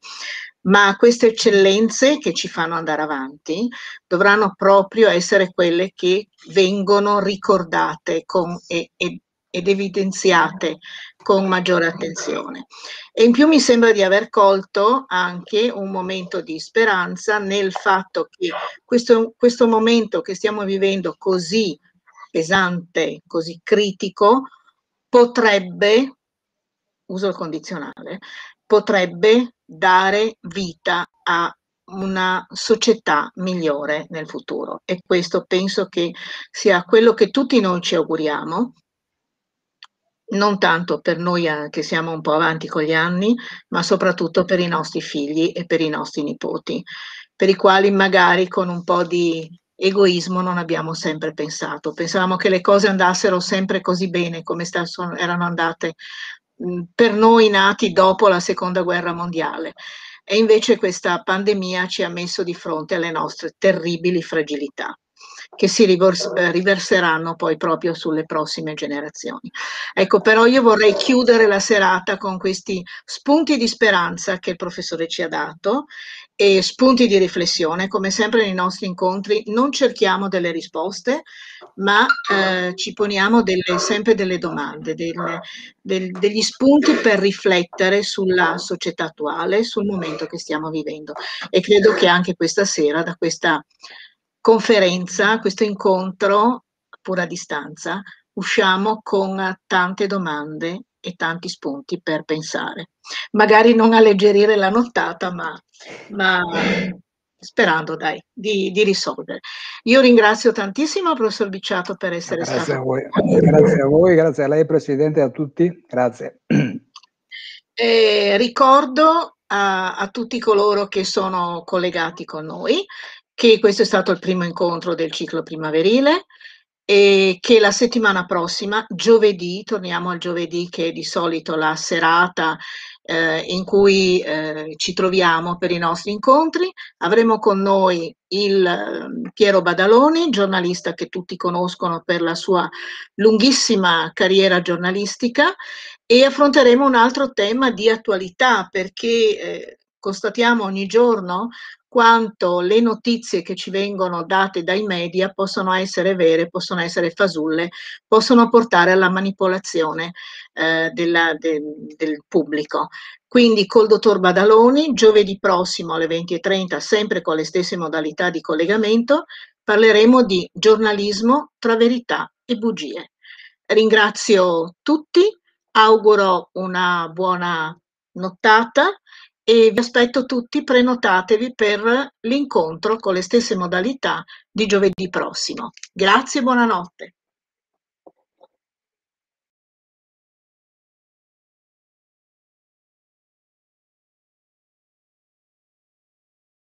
Speaker 1: Ma queste eccellenze che ci fanno andare avanti dovranno proprio essere quelle che vengono ricordate con, e, ed evidenziate con maggiore attenzione. E in più mi sembra di aver colto anche un momento di speranza nel fatto che questo, questo momento che stiamo vivendo così pesante, così critico, potrebbe, uso il condizionale, potrebbe dare vita a una società migliore nel futuro e questo penso che sia quello che tutti noi ci auguriamo non tanto per noi eh, che siamo un po' avanti con gli anni, ma soprattutto per i nostri figli e per i nostri nipoti, per i quali magari con un po' di egoismo non abbiamo sempre pensato. Pensavamo che le cose andassero sempre così bene come erano andate mm, per noi nati dopo la seconda guerra mondiale. E invece questa pandemia ci ha messo di fronte alle nostre terribili fragilità che si eh, riverseranno poi proprio sulle prossime generazioni. Ecco, però io vorrei chiudere la serata con questi spunti di speranza che il professore ci ha dato e spunti di riflessione. Come sempre nei nostri incontri non cerchiamo delle risposte, ma eh, ci poniamo delle, sempre delle domande, delle, del, degli spunti per riflettere sulla società attuale, sul momento che stiamo vivendo. E credo che anche questa sera, da questa conferenza, questo incontro, pur a distanza, usciamo con tante domande e tanti spunti per pensare. Magari non alleggerire la nottata, ma, ma sperando dai, di, di, risolvere. Io ringrazio tantissimo il professor Bicciato per essere grazie stato
Speaker 3: qui. Grazie a voi, grazie a lei Presidente e a tutti, grazie.
Speaker 1: Eh, ricordo a, a tutti coloro che sono collegati con noi che questo è stato il primo incontro del ciclo primaverile e che la settimana prossima, giovedì, torniamo al giovedì che è di solito la serata eh, in cui eh, ci troviamo per i nostri incontri, avremo con noi il eh, Piero Badaloni, giornalista che tutti conoscono per la sua lunghissima carriera giornalistica e affronteremo un altro tema di attualità perché eh, constatiamo ogni giorno quanto le notizie che ci vengono date dai media possono essere vere, possono essere fasulle, possono portare alla manipolazione eh, della, de, del pubblico. Quindi col dottor Badaloni, giovedì prossimo alle 20.30, sempre con le stesse modalità di collegamento, parleremo di giornalismo tra verità e bugie. Ringrazio tutti, auguro una buona nottata e vi aspetto tutti prenotatevi per l'incontro con le stesse modalità di giovedì prossimo. Grazie e
Speaker 3: buonanotte.